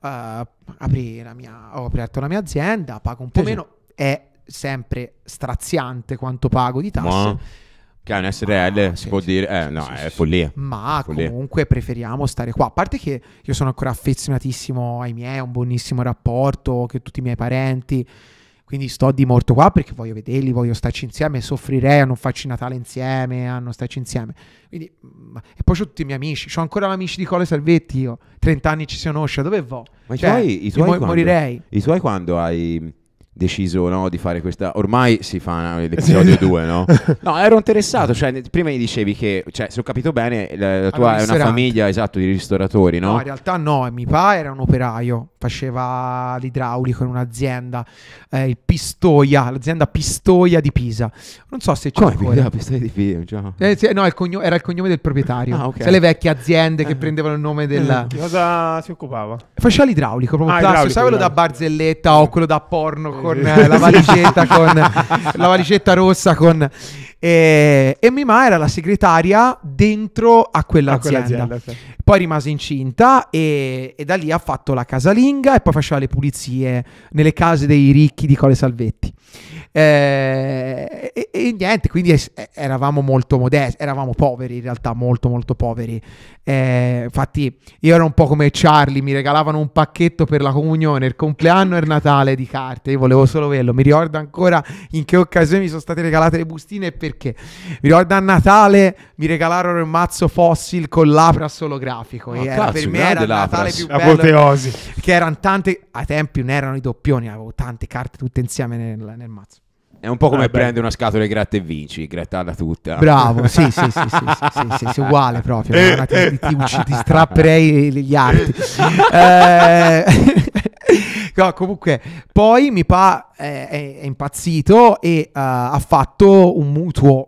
uh, apri la mia, ho aperto la mia azienda, pago un po' sì, meno, sì. è sempre straziante quanto pago di tasse. Ma... Che è un SRL, ah, si sì, può dire, eh, no, è follia. Ma follia. comunque preferiamo stare qua. A parte che io sono ancora affezionatissimo ai miei, ho un buonissimo rapporto con tutti i miei parenti. Quindi sto di morto qua perché voglio vederli, voglio starci insieme, soffrirei a non farci Natale insieme, a non starci insieme. Quindi, mm, e poi ho tutti i miei amici, ho ancora amici di Cole Salvetti io, 30 anni ci si conosce, cioè, dove vo? Ma cioè, i tuoi, i tuoi mo- quando, morirei. I tuoi quando hai deciso no, di fare questa. Ormai si fa l'episodio 2, no? No, ero interessato. Cioè, prima mi dicevi che, cioè, se ho capito bene, la, la tua è una famiglia esatto di ristoratori, no? No, in realtà no. Eh, mio papà era un operaio, faceva l'idraulico in un'azienda, eh, il Pistoia, l'azienda Pistoia di Pisa. Non so se c'è. Come ancora. Pistoia di Pisa? Cioè. Eh, sì, no, il cognome, era il cognome del proprietario. Ah, okay. Sai, le vecchie aziende che eh. prendevano il nome del. Eh. Cosa si occupava? Faceva l'idraulico, proprio ah, classico. Sai quello da barzelletta o quello da porno? con eh, la valigetta, con la valigetta rossa. Con... E, eh, e Mima era la segretaria dentro a quell'azienda. A quell'azienda sì. Poi rimase incinta e, e, da lì ha fatto la casalinga e poi faceva le pulizie nelle case dei ricchi di Cole Salvetti. E, eh, e, e niente, quindi eravamo molto modesti, eravamo poveri in realtà, molto molto poveri. Eh, infatti io ero un po' come Charlie, mi regalavano un pacchetto per la comunione, il compleanno e il Natale di carte, io volevo solo quello. Mi ricordo ancora in che occasione mi sono state regalate le bustine e perché. Mi ricordo a Natale mi regalarono il mazzo Fossil con l'Apras olografico. Oh, era, per me era il Natale più bello. Apoteosi. Che erano tante, ai tempi non erano i doppioni, avevo tante carte tutte insieme nel, nel mazzo. È un po' come Vabbè. Eh, prendere una scatola di gratta e vinci, grattarla tutta. Bravo, sì, sì, sì, sì, sì, sì, sì, uguale proprio. Guarda, eh. ti, ti, ti, strapperei gli arti. Eh, comunque, poi mi pa è, è, impazzito e uh, ha fatto un mutuo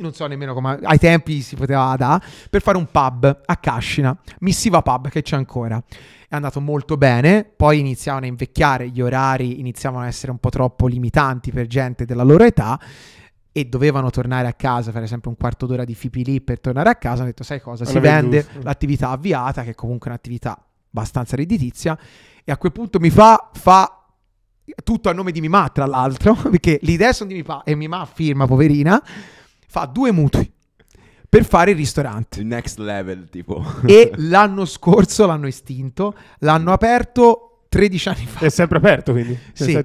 non so nemmeno come ai tempi si poteva da per fare un pub a Cascina, Missiva Pub che c'è ancora è andato molto bene, poi iniziavano a invecchiare, gli orari iniziavano a essere un po' troppo limitanti per gente della loro età e dovevano tornare a casa, per esempio un quarto d'ora di fipi lì per tornare a casa, hanno detto sai cosa, si vende l'attività avviata, che è comunque un'attività abbastanza redditizia, e a quel punto mi fa, fa tutto a nome di Mimà, tra l'altro, perché l'idea sono di Mimà e Mimà firma, poverina, fa due mutui per fare il ristorante. Il next level, tipo. e l'anno scorso l'hanno estinto, l'hanno aperto 13 anni fa. È sempre aperto, quindi. Sì.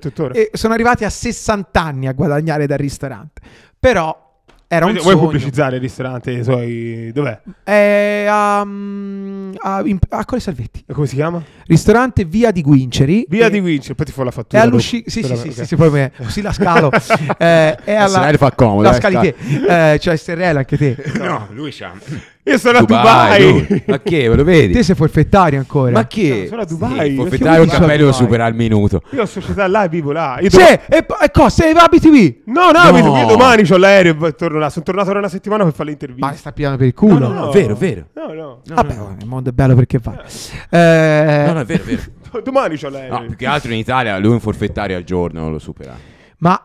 sono arrivati a 60 anni a guadagnare dal ristorante. Però era un Vuoi sogno. pubblicizzare il ristorante suoi... Dov'è? È eh, a, um, a, in- a Colle Salvetti. Come si chiama? Ristorante Via di Guinceri. Via E- di Vinci, poi ti fa la è fattura. all'uscita, dopo. sì, sì, sì, ok. sì, poi me- così la scalo. Eh, è alla, SRL fa comodo, la eh, scali te, eh, cioè SRL anche te. No, lui c'ha io sono a Dubai. Ma che, lo vedi? Te sei forfettario ancora. Ma che? No, sono a Dubai. Sì, forfettario un cappello supera al minuto. Io ho società là e vivo là. Io sì, dom- e, e cosa? abiti qui? No, no, abito qui. Domani ho l'aereo e torno là. Sono tornato da una settimana per fare l'intervista. Ma sta piano per il culo. No, no, no. vero, vero. No, no. Vabbè, ah, il mondo è bello perché va. Eh. eh. No, no, è vero, è vero. Domani c'ho l'aereo. No, più che altro in Italia lui un forfettario al giorno lo supera. Ma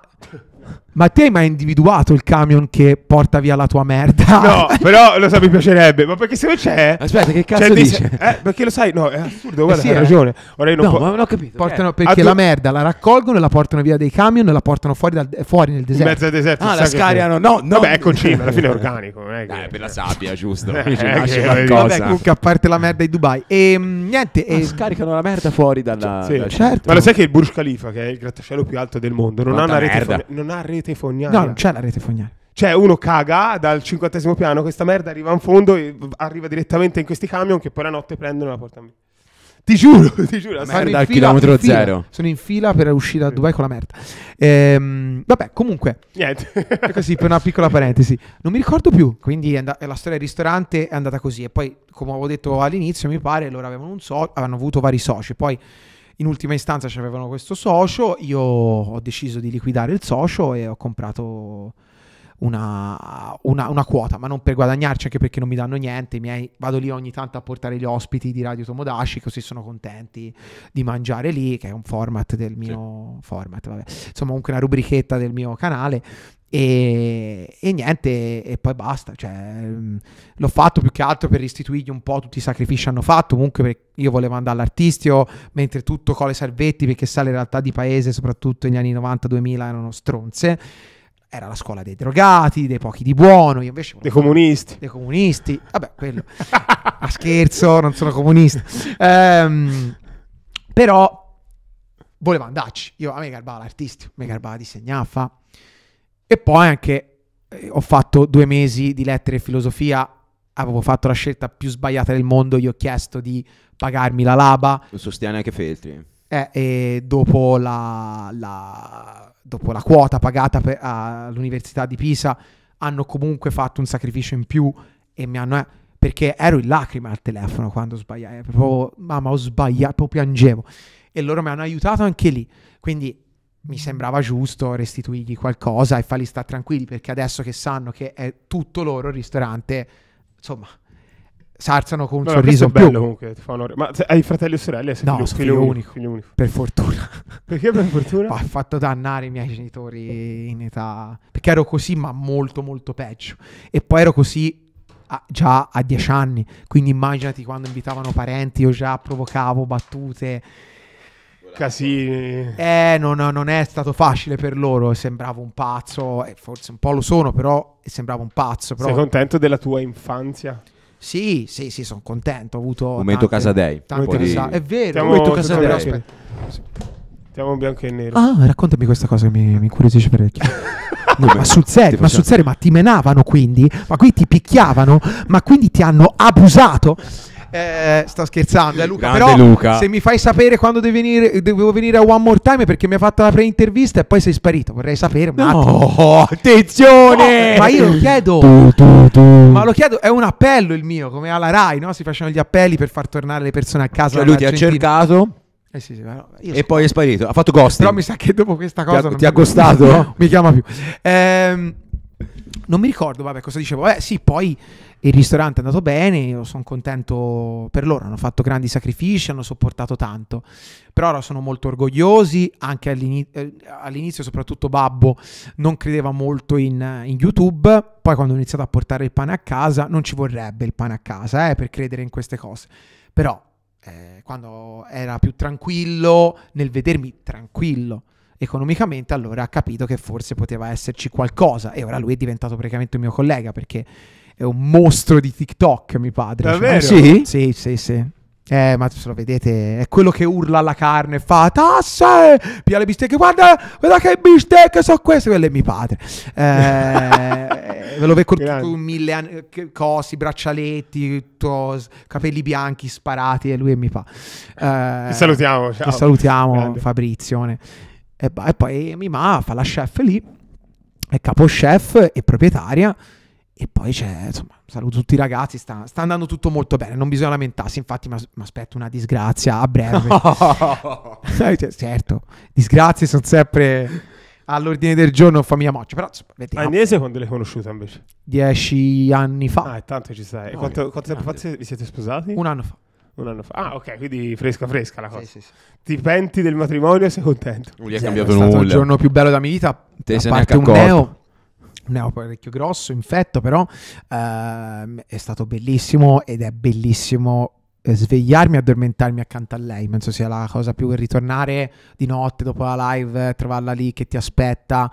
ma te mi hai individuato il camion che porta via la tua merda? No, però lo so, mi piacerebbe. Ma perché se no c'è. Aspetta, che cioè, cazzo dice? Eh, perché lo sai, no, è assurdo. Guarda, eh sì, hai eh. ragione. Ora io non no, po- ma non ho capito. Portano, eh. Perché tu- la merda la raccolgono e la portano via dei camion e la portano fuori, dal, eh, fuori nel deserto. In mezzo al deserto. Ah, la scariano. No, no. Vabbè, ecco cima, alla fine è organico. Non è che... Eh, per la sabbia, giusto. Eh, eh, eh vabbè, comunque, a parte la merda di Dubai. E ehm, niente. E... Ehm, scaricano la merda fuori dalla. Sì, certo. Ma lo sai che il Burj Khalifa, che è il grattacielo più alto del mondo, non ha una rete. Non ha rete rete fognaria. No, non c'è la rete fognaria. Cioè, uno caga dal cinquantesimo piano, questa merda arriva in fondo e arriva direttamente in questi camion che poi la notte prendono e la portano via. Ti giuro, ti giuro. Sono in, fila, chilometro zero. sono in fila per uscire da Dubai con la merda. Ehm, vabbè, comunque. Niente. così, per una piccola parentesi. Non mi ricordo più. Quindi and- la storia del ristorante è andata così. E poi, come avevo detto all'inizio, mi pare, loro avevano un so- hanno avuto vari soci. Poi in ultima istanza ci avevano questo socio, io ho deciso di liquidare il socio e ho comprato una, una, una, quota, ma non per guadagnarci, anche perché non mi danno niente. Miei, vado lì ogni tanto a portare gli ospiti di Radio Tomodashi, così sono contenti di mangiare lì, che è un format del mio sì. format, vabbè. insomma, comunque una rubrichetta del mio canale. E, e, niente, e poi basta. Cioè, mm, l'ho fatto più che altro per restituirgli un po' tutti i sacrifici che hanno fatto. Comunque, io volevo andare all'artistio, mentre tutto con le Salvetti, perché sa, le realtà di paese, soprattutto negli anni 90-2000, erano stronze. Era la scuola dei drogati, dei pochi di buono. Io invece dei comunisti. Dei comunisti. Vabbè, quello. A scherzo, non sono comunista. Ehm, però volevo andarci. Io a me garbava l'artistio, mi garbava disegnare, fa. E poi anche eh, ho fatto due mesi di lettere e filosofia, avevo fatto la scelta più sbagliata del mondo, gli ho chiesto di pagarmi la laba. Non sostiene anche Feltri. Eh, e dopo la, la, dopo la quota pagata per, all'Università di Pisa hanno comunque fatto un sacrificio in più e mi hanno... Eh, perché ero in lacrime al telefono quando sbagliai, eh, proprio, mamma ho sbagliato, proprio piangevo. E loro mi hanno aiutato anche lì. Quindi mi sembrava giusto restituirgli qualcosa e farli stare tranquilli perché adesso che sanno che è tutto loro il ristorante, insomma, sarzano con un no, sorriso in bello più. comunque, ti fa onore. Ma hai fratelli o sorelle? Sei no, figlio, figlio, figlio, unico, figlio, unico, Per fortuna. Perché per fortuna? Ha fatto dannare i miei genitori in età... Perché ero così, ma molto molto peggio. E poi ero così a, ah, già a dieci anni. Quindi immaginati quando invitavano parenti, io già provocavo battute Casini. Eh, non, non, è stato facile per loro, sembrava un pazzo, forse un po' lo sono, però sembrava un pazzo. Però... Sei contento della tua infanzia? Sì, sì, sì, sono contento. Ho avuto momento tante, Casadei. Tante di... È vero, Siamo momento Casadei. Siamo bianco e nero. Ah, raccontami questa cosa che mi, mi incuriosisce parecchio. No, ma, sul serio, ma sul serio, ma ti menavano quindi? Ma qui ti picchiavano? Ma quindi ti hanno abusato? Eh, sto scherzando, eh, Luca. Grande però Luca. se mi fai sapere quando devi venire, devo venire a One More Time perché mi ha fatto la pre-intervista e poi sei sparito. Vorrei sapere un attimo. attenzione! No, ma io lo chiedo. Tu, tu, tu. Ma lo chiedo, è un appello il mio, come alla Rai, no? Si facciano gli appelli per far tornare le persone a casa. Cioè, lui ti ha cercato. Eh sì, sì, no, e so. poi è sparito. Ha fatto costa. Però mi sa che dopo questa cosa. Ti ha, ti costato? Mi chiama più. Ehm, non mi ricordo, vabbè, cosa dicevo. Eh sì, poi il ristorante è andato bene, sono contento per loro, hanno fatto grandi sacrifici, hanno sopportato tanto, però ora sono molto orgogliosi, anche all'inizio, eh, all'inizio soprattutto Babbo non credeva molto in, in, YouTube, poi quando ho iniziato a portare il pane a casa, non ci vorrebbe il pane a casa eh, per credere in queste cose, però eh, quando era più tranquillo, nel vedermi tranquillo, economicamente allora ha capito che forse poteva esserci qualcosa e ora lui è diventato praticamente un mio collega perché è un mostro di TikTok, mio padre. Davvero? Cioè, sì? Sì, sì, sì. Eh, ma se lo vedete, è quello che urla alla carne, fa tasse, pia le bistecche, guarda, guarda che bistecche sono queste, quello è mio padre. Eh, ve lo vedo con mille anni, eh, cosi, braccialetti, tutto, capelli bianchi sparati, e lui è mio padre. Eh, ti salutiamo, ciao. Ti salutiamo, Grande. Fabrizione. E, e poi mi mamma fa la chef lì, è capo chef e proprietaria. E poi c'è, insomma, saluto tutti i ragazzi, sta, sta, andando tutto molto bene, non bisogna lamentarsi, infatti mi aspetto una disgrazia a breve. Eh, cioè, certo, disgrazie sono sempre all'ordine del giorno famiglia Moccia, però insomma, vediamo. Agnese quando l'hai conosciuta invece? Dieci anni fa. Ah, è tanto ci stai. No, quanto, quanto tempo fa vi siete sposati? Un anno fa. Un anno fa. Ah, ok, quindi fresca fresca la cosa. Sì, sì, sì. Ti penti del matrimonio e sei contento? Non gli è cambiato nulla. È stato il giorno più bello della mia vita. Te a parte un neo un euro parecchio grosso, infetto, però ehm, è stato bellissimo ed è bellissimo eh, svegliarmi e addormentarmi accanto a lei. Penso sia la cosa più che ritornare di notte dopo la live, trovarla lì che ti aspetta.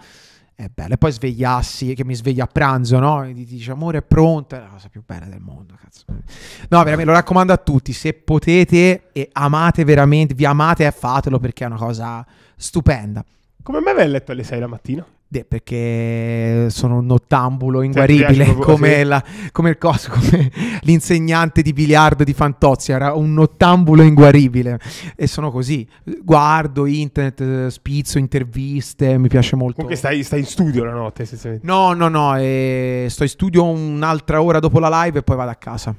È bello E poi svegliassi, che mi sveglia a pranzo, no? E ti dice amore, è pronta. È la cosa più bella del mondo, cazzo. No, veramente, lo raccomando a tutti. Se potete e amate veramente, vi amate, fatelo perché è una cosa stupenda. Come mai vai a letto alle 6 la mattina? De, perché sono un nottambulo inguaribile come, la, come, il coso, come l'insegnante di biliardo di Fantozzi era un nottambulo inguaribile e sono così guardo internet spizzo interviste mi piace molto comunque stai, stai in studio la notte no no no eh, sto in studio un'altra ora dopo la live e poi vado a casa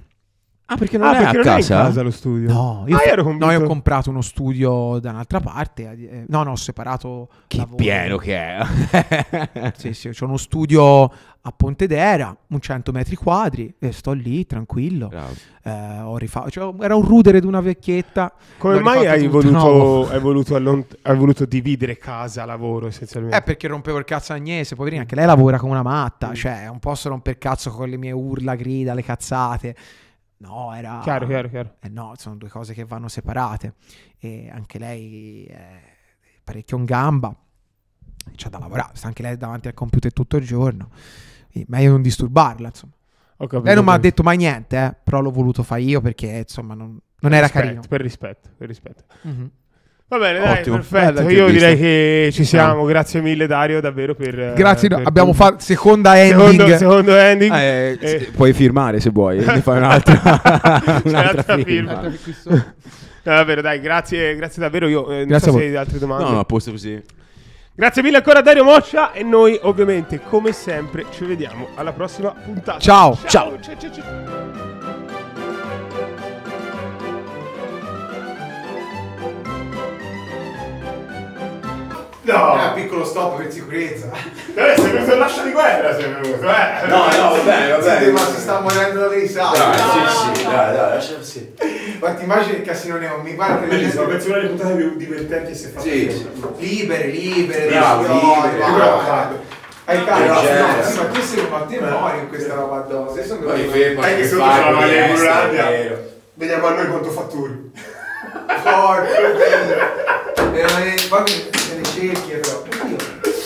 Ah, perché non, ah, è, perché a non casa? è in casa lo studio? No, io, ah, ero convinto. no, io ho comprato uno studio da un'altra parte. Eh, no, no, ho separato. Che lavoro. pieno che è! sì, sì, c'ho uno studio a Pontedera, un 100 metri quadri, e sto lì tranquillo. Eh, rifa- cioè, era un rudere di una vecchietta. Come mai hai voluto, hai, voluto allont- hai voluto, dividere casa, lavoro essenzialmente? Eh, perché rompevo il cazzo Agnese, poverina, anche lei lavora come una matta, mm. cioè, non posso romper cazzo con le mie urla, grida, le cazzate No, era... Chiaro, chiaro, chiaro. Eh no, sono due cose che vanno separate. E anche lei è parecchio in gamba, c'ha da lavorare, sta anche lei davanti al computer tutto il giorno. Quindi meglio non disturbarla, insomma. Capito, lei non mi ha detto mai niente, eh, però l'ho voluto fare io perché, insomma, non, non per era rispetto, carino. Per rispetto, per rispetto. Mm-hmm. Va bene, dai, Ottimo. perfetto. Io direi che ci siamo. Grazie mille, Dario, davvero per. Eh, grazie, per abbiamo fatto seconda ending. Secondo, secondo ending. Eh, eh. Puoi firmare se vuoi, ne fai un'altra, un'altra, un'altra firma. firma. No, davvero, dai, grazie, grazie davvero. Io eh, non so se hai altre domande. No, no, a posto così. Grazie mille ancora Dario Moccia e noi ovviamente come sempre ci vediamo alla prossima puntata. ciao. ciao, ciao. ciao, ciao, ciao. No! Era un piccolo stop per sicurezza. Deve eh, essere venuto lascio di guerra, sei venuto, eh! No, no, vabbè, vabbè. ma si sta morendo da risate. Dai, sì, sì, dai, dai, lascia così. Ma ti immagini il Casino Neon? Mi guarda che Bellissimo, penso una delle puntate più divertenti se fatta. Sì, sì. Libere, libere, bravo, libere, bravo. Hai cazzo, ma tu sei un matrimonio in questa eh. roba addosso. Io sono venuto. Hai che sono una maglia Vediamo a noi quanto fatturi. Porco, veramente. cheia aqui, ó. Aqui, ó.